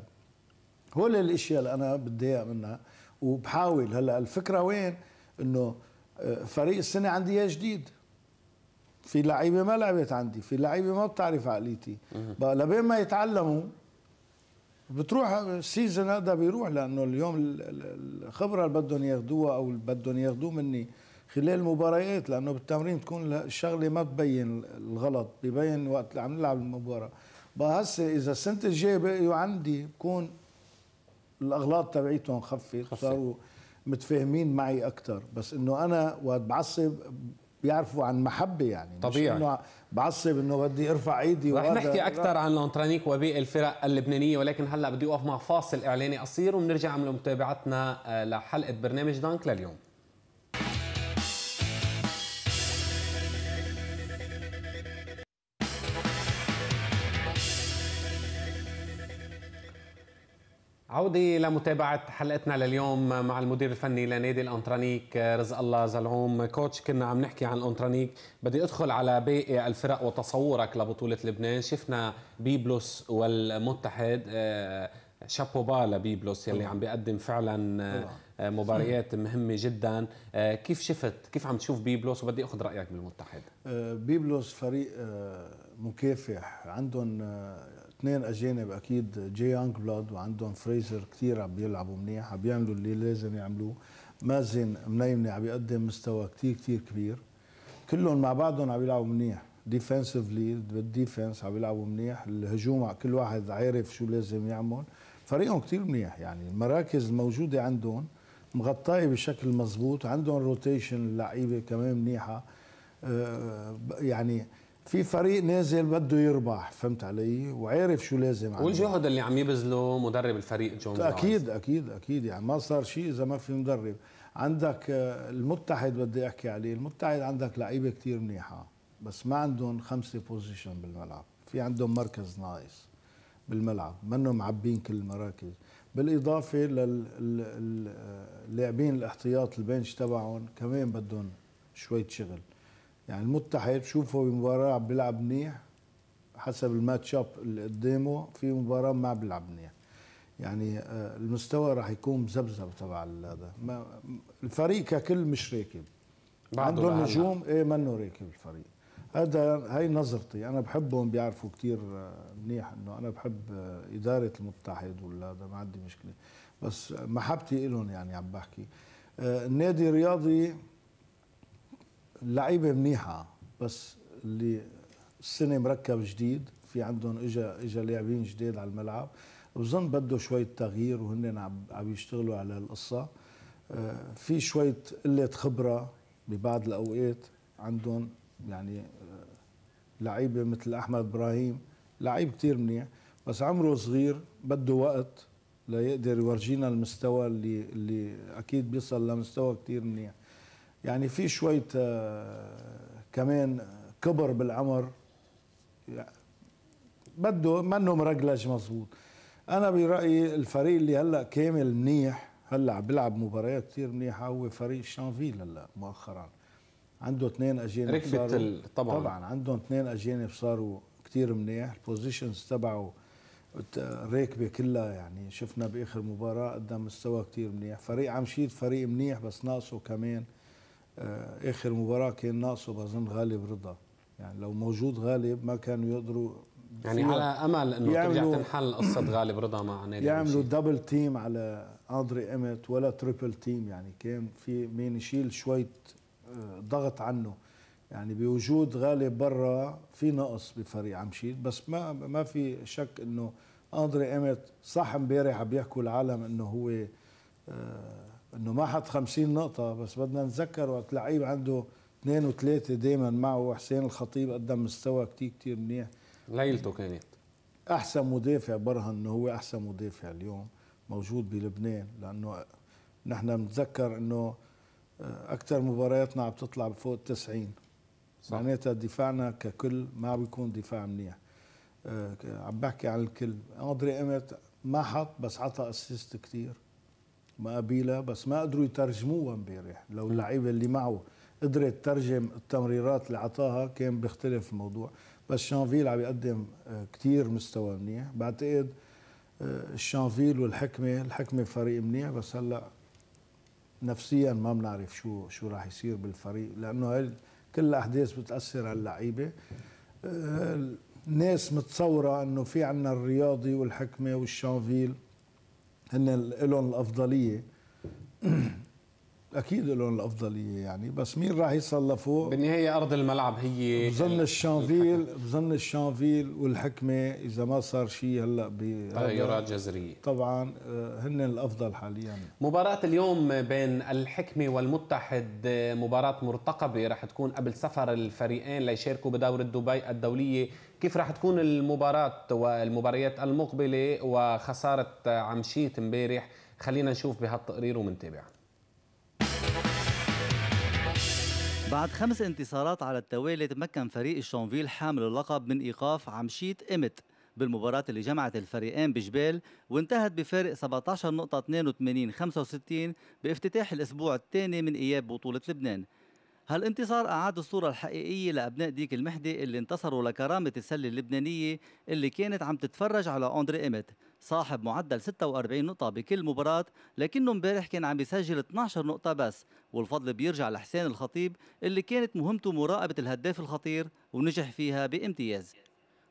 هول الاشياء اللي انا بدي اياها منها وبحاول هلا الفكره وين؟ انه آه، فريق السنه عندي اياه جديد في لعيبه ما لعبت عندي، في لعيبه ما بتعرف عقليتي، بقى لبين ما يتعلموا بتروح السيزون آه، هذا بيروح لانه اليوم الخبره اللي بدهم ياخذوها او اللي بدهم ياخذوه مني خلال المباريات لانه بالتمرين بتكون الشغله ما بتبين الغلط ببين وقت اللي عم نلعب المباراه بقى هسه اذا السنه الجايه بقيوا عندي بكون الاغلاط تبعيتهم خفت صاروا متفاهمين معي اكثر بس انه انا وقت بعصب بيعرفوا عن محبه يعني طبيعي مش انه بعصب انه بدي ارفع ايدي رح نحكي اكثر عن لونترانيك وباقي الفرق اللبنانيه ولكن هلا بدي اوقف مع فاصل اعلاني قصير وبنرجع نعمل متابعتنا آه، لحلقه برنامج دانك لليوم عودة لمتابعة حلقتنا لليوم مع المدير الفني لنادي الأنترانيك رزق الله زلعوم كوتش كنا عم نحكي عن الأنترانيك بدي أدخل على باقي الفرق وتصورك لبطولة لبنان شفنا بيبلوس والمتحد آه، شابوبا بيبلوس يلي عم بيقدم فعلا آه، مباريات مهمة جدا آه، كيف شفت كيف عم تشوف بيبلوس وبدي أخذ رأيك بالمتحد بيبلوس فريق مكافح عندهم اثنين اجانب اكيد جي يانج بلاد وعندهم فريزر كثير عم بيلعبوا منيح عم بيعملوا اللي لازم يعملوه مازن منيمنه عم بيقدم مستوى كثير كثير كبير كلهم مع بعضهم عم يلعبوا منيح ديفنسفلي بالديفنس عم يلعبوا منيح الهجوم كل واحد عارف شو لازم يعمل فريقهم كثير منيح يعني المراكز الموجوده عندهم مغطاه بشكل مزبوط عندهم روتيشن اللعيبه كمان منيحه آه، يعني في فريق نازل بده يربح فهمت علي وعارف شو لازم عنه والجهد اللي عم يبذله مدرب الفريق جون اكيد اكيد اكيد يعني ما صار شيء اذا ما في مدرب عندك آه، المتحد بدي احكي عليه المتحد عندك لعيبه كثير منيحه بس ما عندهم خمسه بوزيشن بالملعب في عندهم مركز ناقص بالملعب منهم معبين كل المراكز بالاضافه للاعبين آه، الاحتياط البنش تبعهم كمان بدهم شويه شغل يعني المتحد هتشوفه بمباراه عم بيلعب منيح حسب الماتش اب اللي قدامه في مباراه ما بيلعب منيح يعني آه، المستوى راح يكون مذبذب تبع هذا الفريق ككل مش راكب عنده نجوم ايه منه راكب الفريق هذا هي نظرتي انا بحبهم بيعرفوا كثير آه، منيح انه انا بحب آه، اداره المتحد ولا هذا ما عندي مشكله بس محبتي لهم يعني عم بحكي النادي الرياضي اللعيبة منيحه بس اللي السنه مركب جديد في عندهم اجا اجا لاعبين جديد على الملعب بظن بده شويه تغيير وهن عم عم يشتغلوا على القصه آه، في شويه قله خبره ببعض الاوقات عندهم يعني آه، لعيبه مثل احمد ابراهيم لعيب كثير منيح بس عمره صغير بده وقت ليقدر يورجينا المستوى اللي اللي اكيد بيصل لمستوى كثير منيح يعني في شويه آه، كمان كبر بالعمر يعني بده منه مرجلج مظبوط انا برايي الفريق اللي هلا كامل منيح هلا عم بيلعب مباريات كثير منيحه هو فريق شانفيل هلا مؤخرا عنده اثنين اجانب ركبت طبعا طبعا عندهم اثنين اجانب صاروا كثير منيح البوزيشنز تبعه راكبه كلها يعني شفنا باخر مباراه قدم مستوى كثير منيح فريق عم شيد فريق منيح بس ناقصه كمان اخر مباراه كان ناقصه بظن غالب رضا يعني لو موجود غالب ما كانوا يقدروا يعني على امل انه ترجع تنحل قصه غالب رضا مع نادي يعملوا دبل تيم على اندري ايمت ولا تريبل تيم يعني كان في مين يشيل شويه آه، ضغط عنه يعني بوجود غالب برا في نقص بفريق عمشيد بس ما ما في شك انه اندري ايمت صح امبارح عم بيحكوا العالم انه هو آه، انه ما حط 50 نقطة بس بدنا نتذكر وقت لعيب عنده اثنين وثلاثة دائما معه حسين الخطيب قدم مستوى كثير كثير منيح ليلته كانت احسن مدافع برهن انه هو احسن مدافع اليوم موجود بلبنان لانه نحن بنتذكر انه اكثر مبارياتنا عم تطلع فوق 90 معناتها دفاعنا ككل ما بيكون دفاع منيح آه، عم بحكي عن الكل اندري امت ما حط بس عطى اسيست كثير مقابيلا بس ما قدروا يترجموها امبارح لو اللعيبه اللي معه قدرت ترجم التمريرات اللي عطاها كان بيختلف الموضوع بس شانفيل عم يقدم آه، كثير مستوى منيح بعتقد آه، الشانفيل والحكمه الحكمه فريق منيح بس هلا نفسيا ما بنعرف شو شو راح يصير بالفريق لانه هي كل الاحداث بتاثر على اللعيبه آه، الناس متصوره انه في عندنا الرياضي والحكمه والشانفيل هن لهم الافضليه اكيد لهم الافضليه يعني بس مين راح يصل لفوق بالنهايه ارض الملعب هي بظن الشانفيل بظن الشانفيل والحكمه اذا ما صار شيء هلا تغيرات جذريه طبعا آه، هن الافضل حاليا مباراه اليوم بين الحكمه والمتحد آه، مباراه مرتقبه راح تكون قبل سفر الفريقين ليشاركوا بدوري دبي الدوليه كيف راح تكون المباراة والمباريات المقبلة وخسارة عمشيت امبارح خلينا نشوف بهالتقرير ومنتابع بعد خمس انتصارات على التوالي تمكن فريق الشونفيل حامل اللقب من ايقاف عمشيت امت بالمباراة اللي جمعت الفريقين بجبال وانتهت بفارق 17 نقطة 82 65 بافتتاح الأسبوع الثاني من إياب بطولة لبنان هالانتصار أعاد الصورة الحقيقية لأبناء ديك المحدة اللي انتصروا لكرامة السلة اللبنانية اللي كانت عم تتفرج على أندري إيمت صاحب معدل 46 نقطة بكل مباراة لكنه امبارح كان عم يسجل 12 نقطة بس والفضل بيرجع لحسين الخطيب اللي كانت مهمته مراقبة الهداف الخطير ونجح فيها بامتياز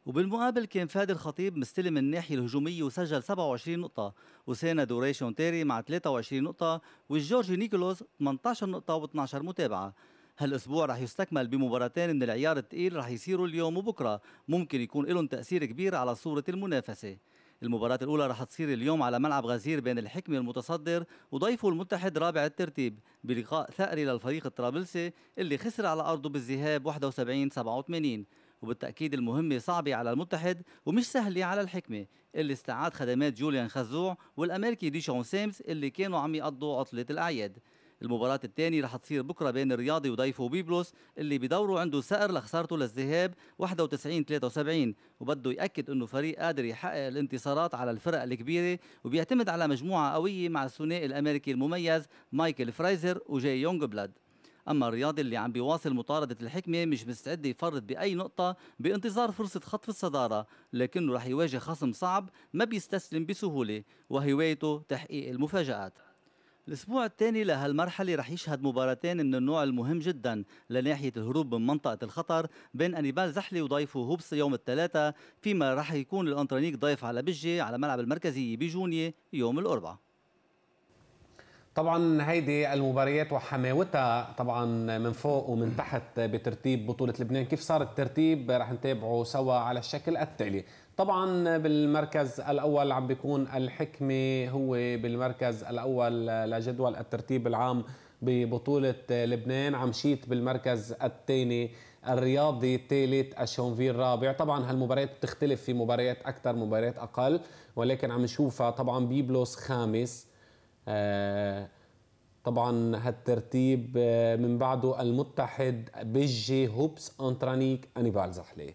وبالمقابل كان فادي الخطيب مستلم الناحية الهجومية وسجل 27 نقطة وساند دوريشون تيري مع 23 نقطة والجورجي نيكولوس 18 نقطة و12 متابعة هالاسبوع رح يستكمل بمباراتين من العيار الثقيل رح يصيروا اليوم وبكره ممكن يكون لهم تاثير كبير على صوره المنافسه المباراة الأولى رح تصير اليوم على ملعب غزير بين الحكمة المتصدر وضيفه المتحد رابع الترتيب بلقاء ثأري للفريق الطرابلسي اللي خسر على أرضه بالذهاب 71 87 وبالتأكيد المهمة صعبة على المتحد ومش سهلة على الحكمة اللي استعاد خدمات جوليان خزوع والأمريكي ديشون سيمس اللي كانوا عم يقضوا عطلة الأعياد المباراة الثانية رح تصير بكرة بين الرياضي وضيفه بيبلوس اللي بدوره عنده سأر لخسارته للذهاب 91 73 وبده يأكد انه فريق قادر يحقق الانتصارات على الفرق الكبيرة وبيعتمد على مجموعة قوية مع الثنائي الامريكي المميز مايكل فرايزر وجاي يونغ بلاد اما الرياضي اللي عم بيواصل مطارده الحكمه مش مستعد يفرط باي نقطه بانتظار فرصه خطف الصداره لكنه رح يواجه خصم صعب ما بيستسلم بسهوله وهوايته تحقيق المفاجات الاسبوع الثاني لهالمرحله رح يشهد مباراتين من النوع المهم جدا لناحيه الهروب من منطقه الخطر بين انيبال زحلي وضيفه هوبس يوم الثلاثاء فيما رح يكون الانترونيك ضيف على بجي على ملعب المركزيه بجونيه يوم الاربعاء طبعا هيدي المباريات وحماوتها طبعا من فوق ومن تحت بترتيب بطولة لبنان كيف صار الترتيب رح نتابعه سوا على الشكل التالي طبعا بالمركز الأول عم بيكون الحكمة هو بالمركز الأول لجدول الترتيب العام ببطولة لبنان عم شيت بالمركز الثاني الرياضي الثالث الشونفي الرابع طبعا هالمباريات بتختلف في مباريات أكثر مباريات أقل ولكن عم نشوفها طبعا بيبلوس خامس آه، طبعا هالترتيب آه، من بعده المتحد بيجي هوبس انترانيك انيبال زحلي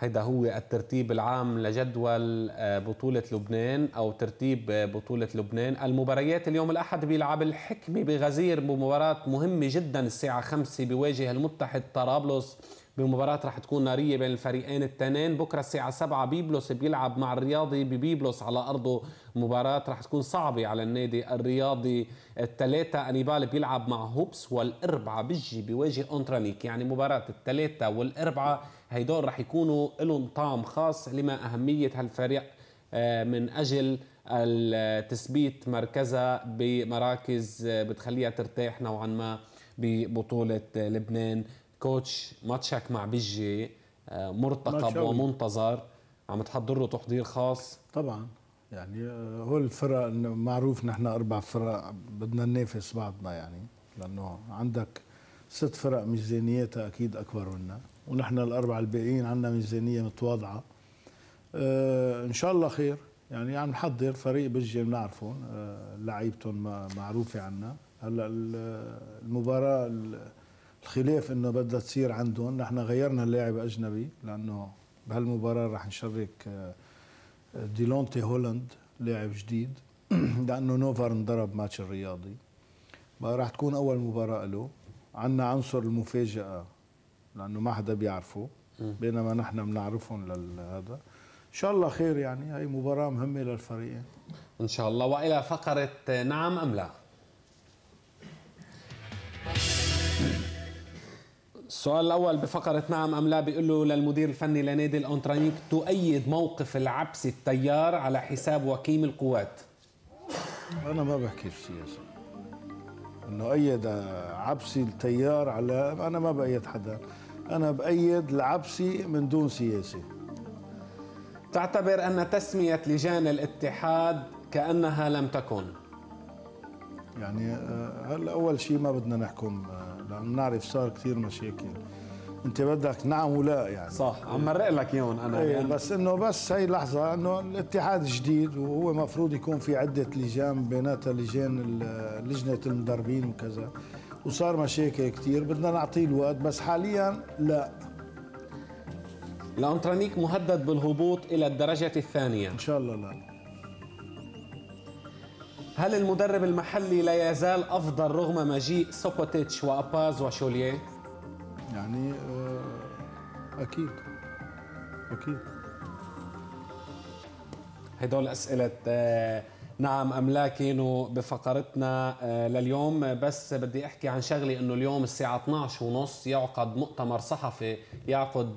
هيدا هو الترتيب العام لجدول آه، بطولة لبنان أو ترتيب بطولة لبنان المباريات اليوم الأحد بيلعب الحكمة بغزير بمباراة مهمة جدا الساعة 5 بيواجه المتحد طرابلس بمباراة راح تكون نارية بين الفريقين التنين بكرة الساعة 7 بيبلس بيلعب مع الرياضي ببيبلس على أرضه مباراة راح تكون صعبة على النادي الرياضي التلاتة أنيبال بيلعب مع هوبس والأربعة بيجي بيواجه أونترانيك يعني مباراة التلاتة والأربعة هيدول راح يكونوا لهم طعم خاص لما أهمية هالفريق آه، من أجل تثبيت مركزها بمراكز آه، بتخليها ترتاح نوعا ما ببطولة آه، لبنان كوتش ماتشك مع بجي آه، مرتقب ومنتظر عم تحضر له تحضير خاص طبعا يعني آه، هو الفرق معروف نحن اربع فرق بدنا ننافس بعضنا يعني لانه عندك ست فرق ميزانيتها اكيد اكبر منا ونحن الاربعه الباقيين عندنا ميزانيه متواضعه أه ان شاء الله خير يعني عم نحضر فريق بجي بنعرفهم أه لعيبتهم معروفه عنا هلا المباراه الخلاف انه بدها تصير عندهم نحن غيرنا اللاعب اجنبي لانه بهالمباراه رح نشرك آه، آه، ديلونتي هولند لاعب جديد لانه نوفر انضرب ماتش الرياضي راح تكون اول مباراه له عندنا عنصر المفاجاه لانه ما حدا بيعرفه بينما نحن بنعرفهم لهذا ان شاء الله خير يعني هي مباراه مهمه للفريقين ان شاء الله والى فقره نعم ام لا السؤال الاول بفقره نعم ام لا بيقول له للمدير الفني لنادي الاونترانيك تؤيد موقف العبس التيار على حساب وكيم القوات انا ما بحكي سياسة انه ايد عبسي التيار على انا ما بايد حدا انا بايد العبسي من دون سياسه تعتبر ان تسميه لجان الاتحاد كانها لم تكن يعني آه، هلا اول شيء ما بدنا نحكم آه، لأن بنعرف صار كثير مشاكل انت بدك نعم ولا يعني صح عم مرق لك اياهم انا ايه يعني بس انه بس هي اللحظه انه الاتحاد جديد وهو مفروض يكون في عده لجان بيناتها لجان لجنه المدربين وكذا وصار مشاكل كثير بدنا نعطيه الوقت بس حاليا لا لانترانيك مهدد بالهبوط الى الدرجه الثانيه ان شاء الله لا هل المدرب المحلي لا يزال افضل رغم مجيء سوبوتيتش واباز وشوليه؟ يعني آه، اكيد اكيد هدول اسئله آه، نعم ام لا كانوا بفقرتنا آه، لليوم بس بدي احكي عن شغله انه اليوم الساعه 12 ونص يعقد مؤتمر صحفي يعقد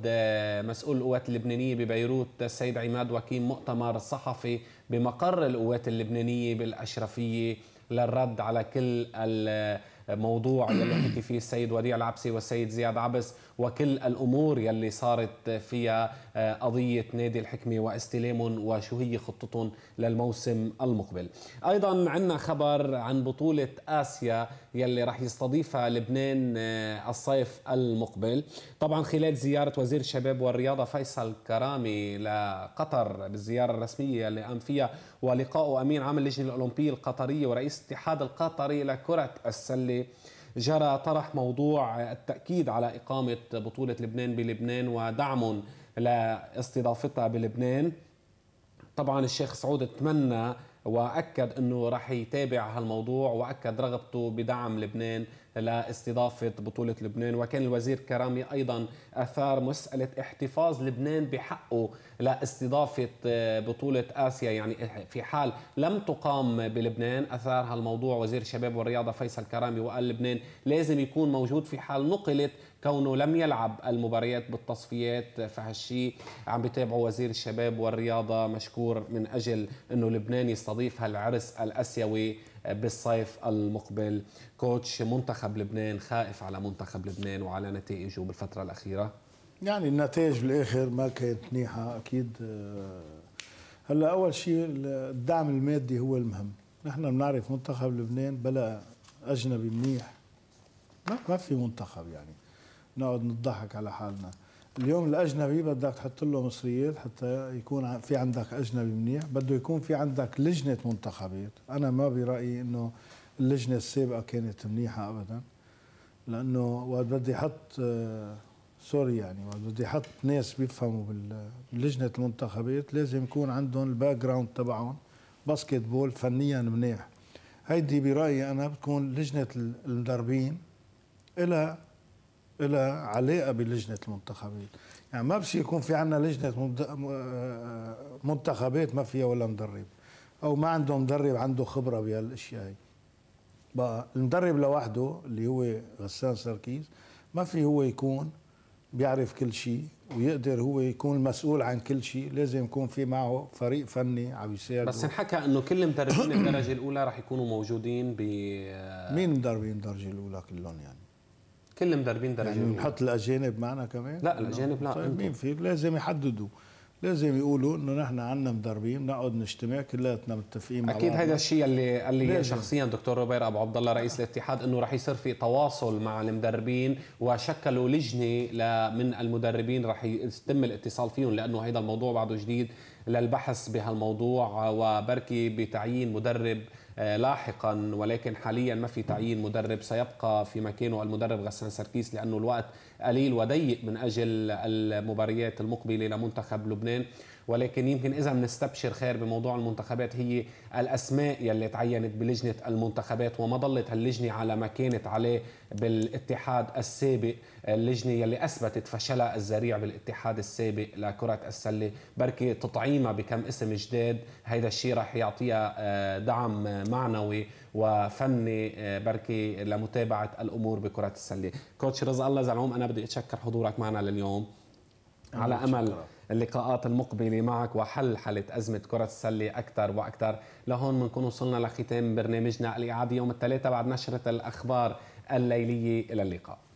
مسؤول القوات اللبنانيه ببيروت السيد عماد وكيم مؤتمر صحفي بمقر القوات اللبنانية بالأشرفية للرد على كل الموضوع اللي حكي فيه السيد وديع العبسي والسيد زياد عبس وكل الامور يلي صارت فيها آه، قضيه نادي الحكمه واستلامهم وشو هي خطتهم للموسم المقبل. ايضا عندنا خبر عن بطوله اسيا يلي راح يستضيفها لبنان آه، الصيف المقبل، طبعا خلال زياره وزير الشباب والرياضه فيصل كرامي لقطر بالزياره الرسميه اللي قام فيها ولقائه امين عام اللجنه الاولمبيه القطريه ورئيس الاتحاد القطري لكره السله جرى طرح موضوع التأكيد على إقامة بطولة لبنان بلبنان ودعم لاستضافتها بلبنان طبعا الشيخ سعود تمنى واكد انه راح يتابع هالموضوع واكد رغبته بدعم لبنان لاستضافة بطولة لبنان وكان الوزير كرامي أيضا أثار مسألة احتفاظ لبنان بحقه لاستضافة آه، بطولة آسيا يعني في حال لم تقام بلبنان أثار هالموضوع وزير الشباب والرياضة فيصل كرامي وقال لبنان لازم يكون موجود في حال نقلت كونه لم يلعب المباريات بالتصفيات فهالشيء عم بتابعه وزير الشباب والرياضة مشكور من أجل أنه لبنان يستضيف هالعرس الأسيوي بالصيف المقبل كوتش منتخب لبنان خائف على منتخب لبنان وعلى نتائجه بالفترة الأخيرة يعني النتائج بالآخر ما كانت منيحة أكيد هلا أول شيء الدعم المادي هو المهم نحن بنعرف منتخب لبنان بلا أجنبي منيح ما في منتخب يعني نقعد نضحك على حالنا اليوم الاجنبي بدك تحط له مصريات حتى يكون في عندك اجنبي منيح بده يكون في عندك لجنه منتخبات انا ما برايي انه اللجنه السابقه كانت منيحه ابدا لانه وقت بدي احط آه، سوري يعني وقت بدي احط ناس بيفهموا بلجنه المنتخبات لازم يكون عندهم الباك جراوند تبعهم باسكت بول فنيا منيح هيدي برايي انا بتكون لجنه المدربين إلى لها علاقه بلجنه المنتخبات يعني ما بصير يكون في عندنا لجنه آه، آه، منتخبات ما فيها ولا مدرب او ما عنده مدرب عنده خبره بهالاشياء هي بقى المدرب لوحده اللي هو غسان سركيز ما في هو يكون بيعرف كل شيء ويقدر هو يكون مسؤول عن كل شيء لازم يكون في معه فريق فني عم يساعده بس انحكى انه كل المدربين الدرجه الاولى رح يكونوا موجودين ب مين مدربين الدرجه الاولى كلهم يعني كل مدربين درجه يعني نحط الاجانب معنا كمان لا الاجانب لا طيب مين في لازم يحددوا لازم يقولوا انه نحن عندنا مدربين نقعد نجتمع كلياتنا متفقين مع اكيد هذا الشيء اللي قال لي شخصيا دكتور روبير ابو عبد الله رئيس الاتحاد انه رح يصير في تواصل مع المدربين وشكلوا لجنه من المدربين رح يتم الاتصال فيهم لانه هذا الموضوع بعده جديد للبحث بهالموضوع وبركي بتعيين مدرب آه، لاحقا ولكن حاليا ما في تعيين مدرب سيبقى في مكانه المدرب غسان سركيس لأنه الوقت قليل وضيق من أجل المباريات المقبلة لمنتخب لبنان ولكن يمكن اذا بنستبشر خير بموضوع المنتخبات هي الاسماء يلي تعينت بلجنه المنتخبات وما ضلت هاللجنه على ما كانت عليه بالاتحاد السابق اللجنه يلي اثبتت فشلها الذريع بالاتحاد السابق لكره السله بركي تطعيمها بكم اسم جداد هيدا الشيء راح يعطيها آه، دعم معنوي وفني آه، بركي لمتابعه الامور بكره السله كوتش رزق الله زلعوم انا بدي اتشكر حضورك معنا لليوم على امل اللقاءات المقبله معك وحل حاله ازمه كره السله اكثر واكثر لهون بنكون وصلنا لختام برنامجنا الاعادي يوم الثلاثاء بعد نشره الاخبار الليليه الى اللقاء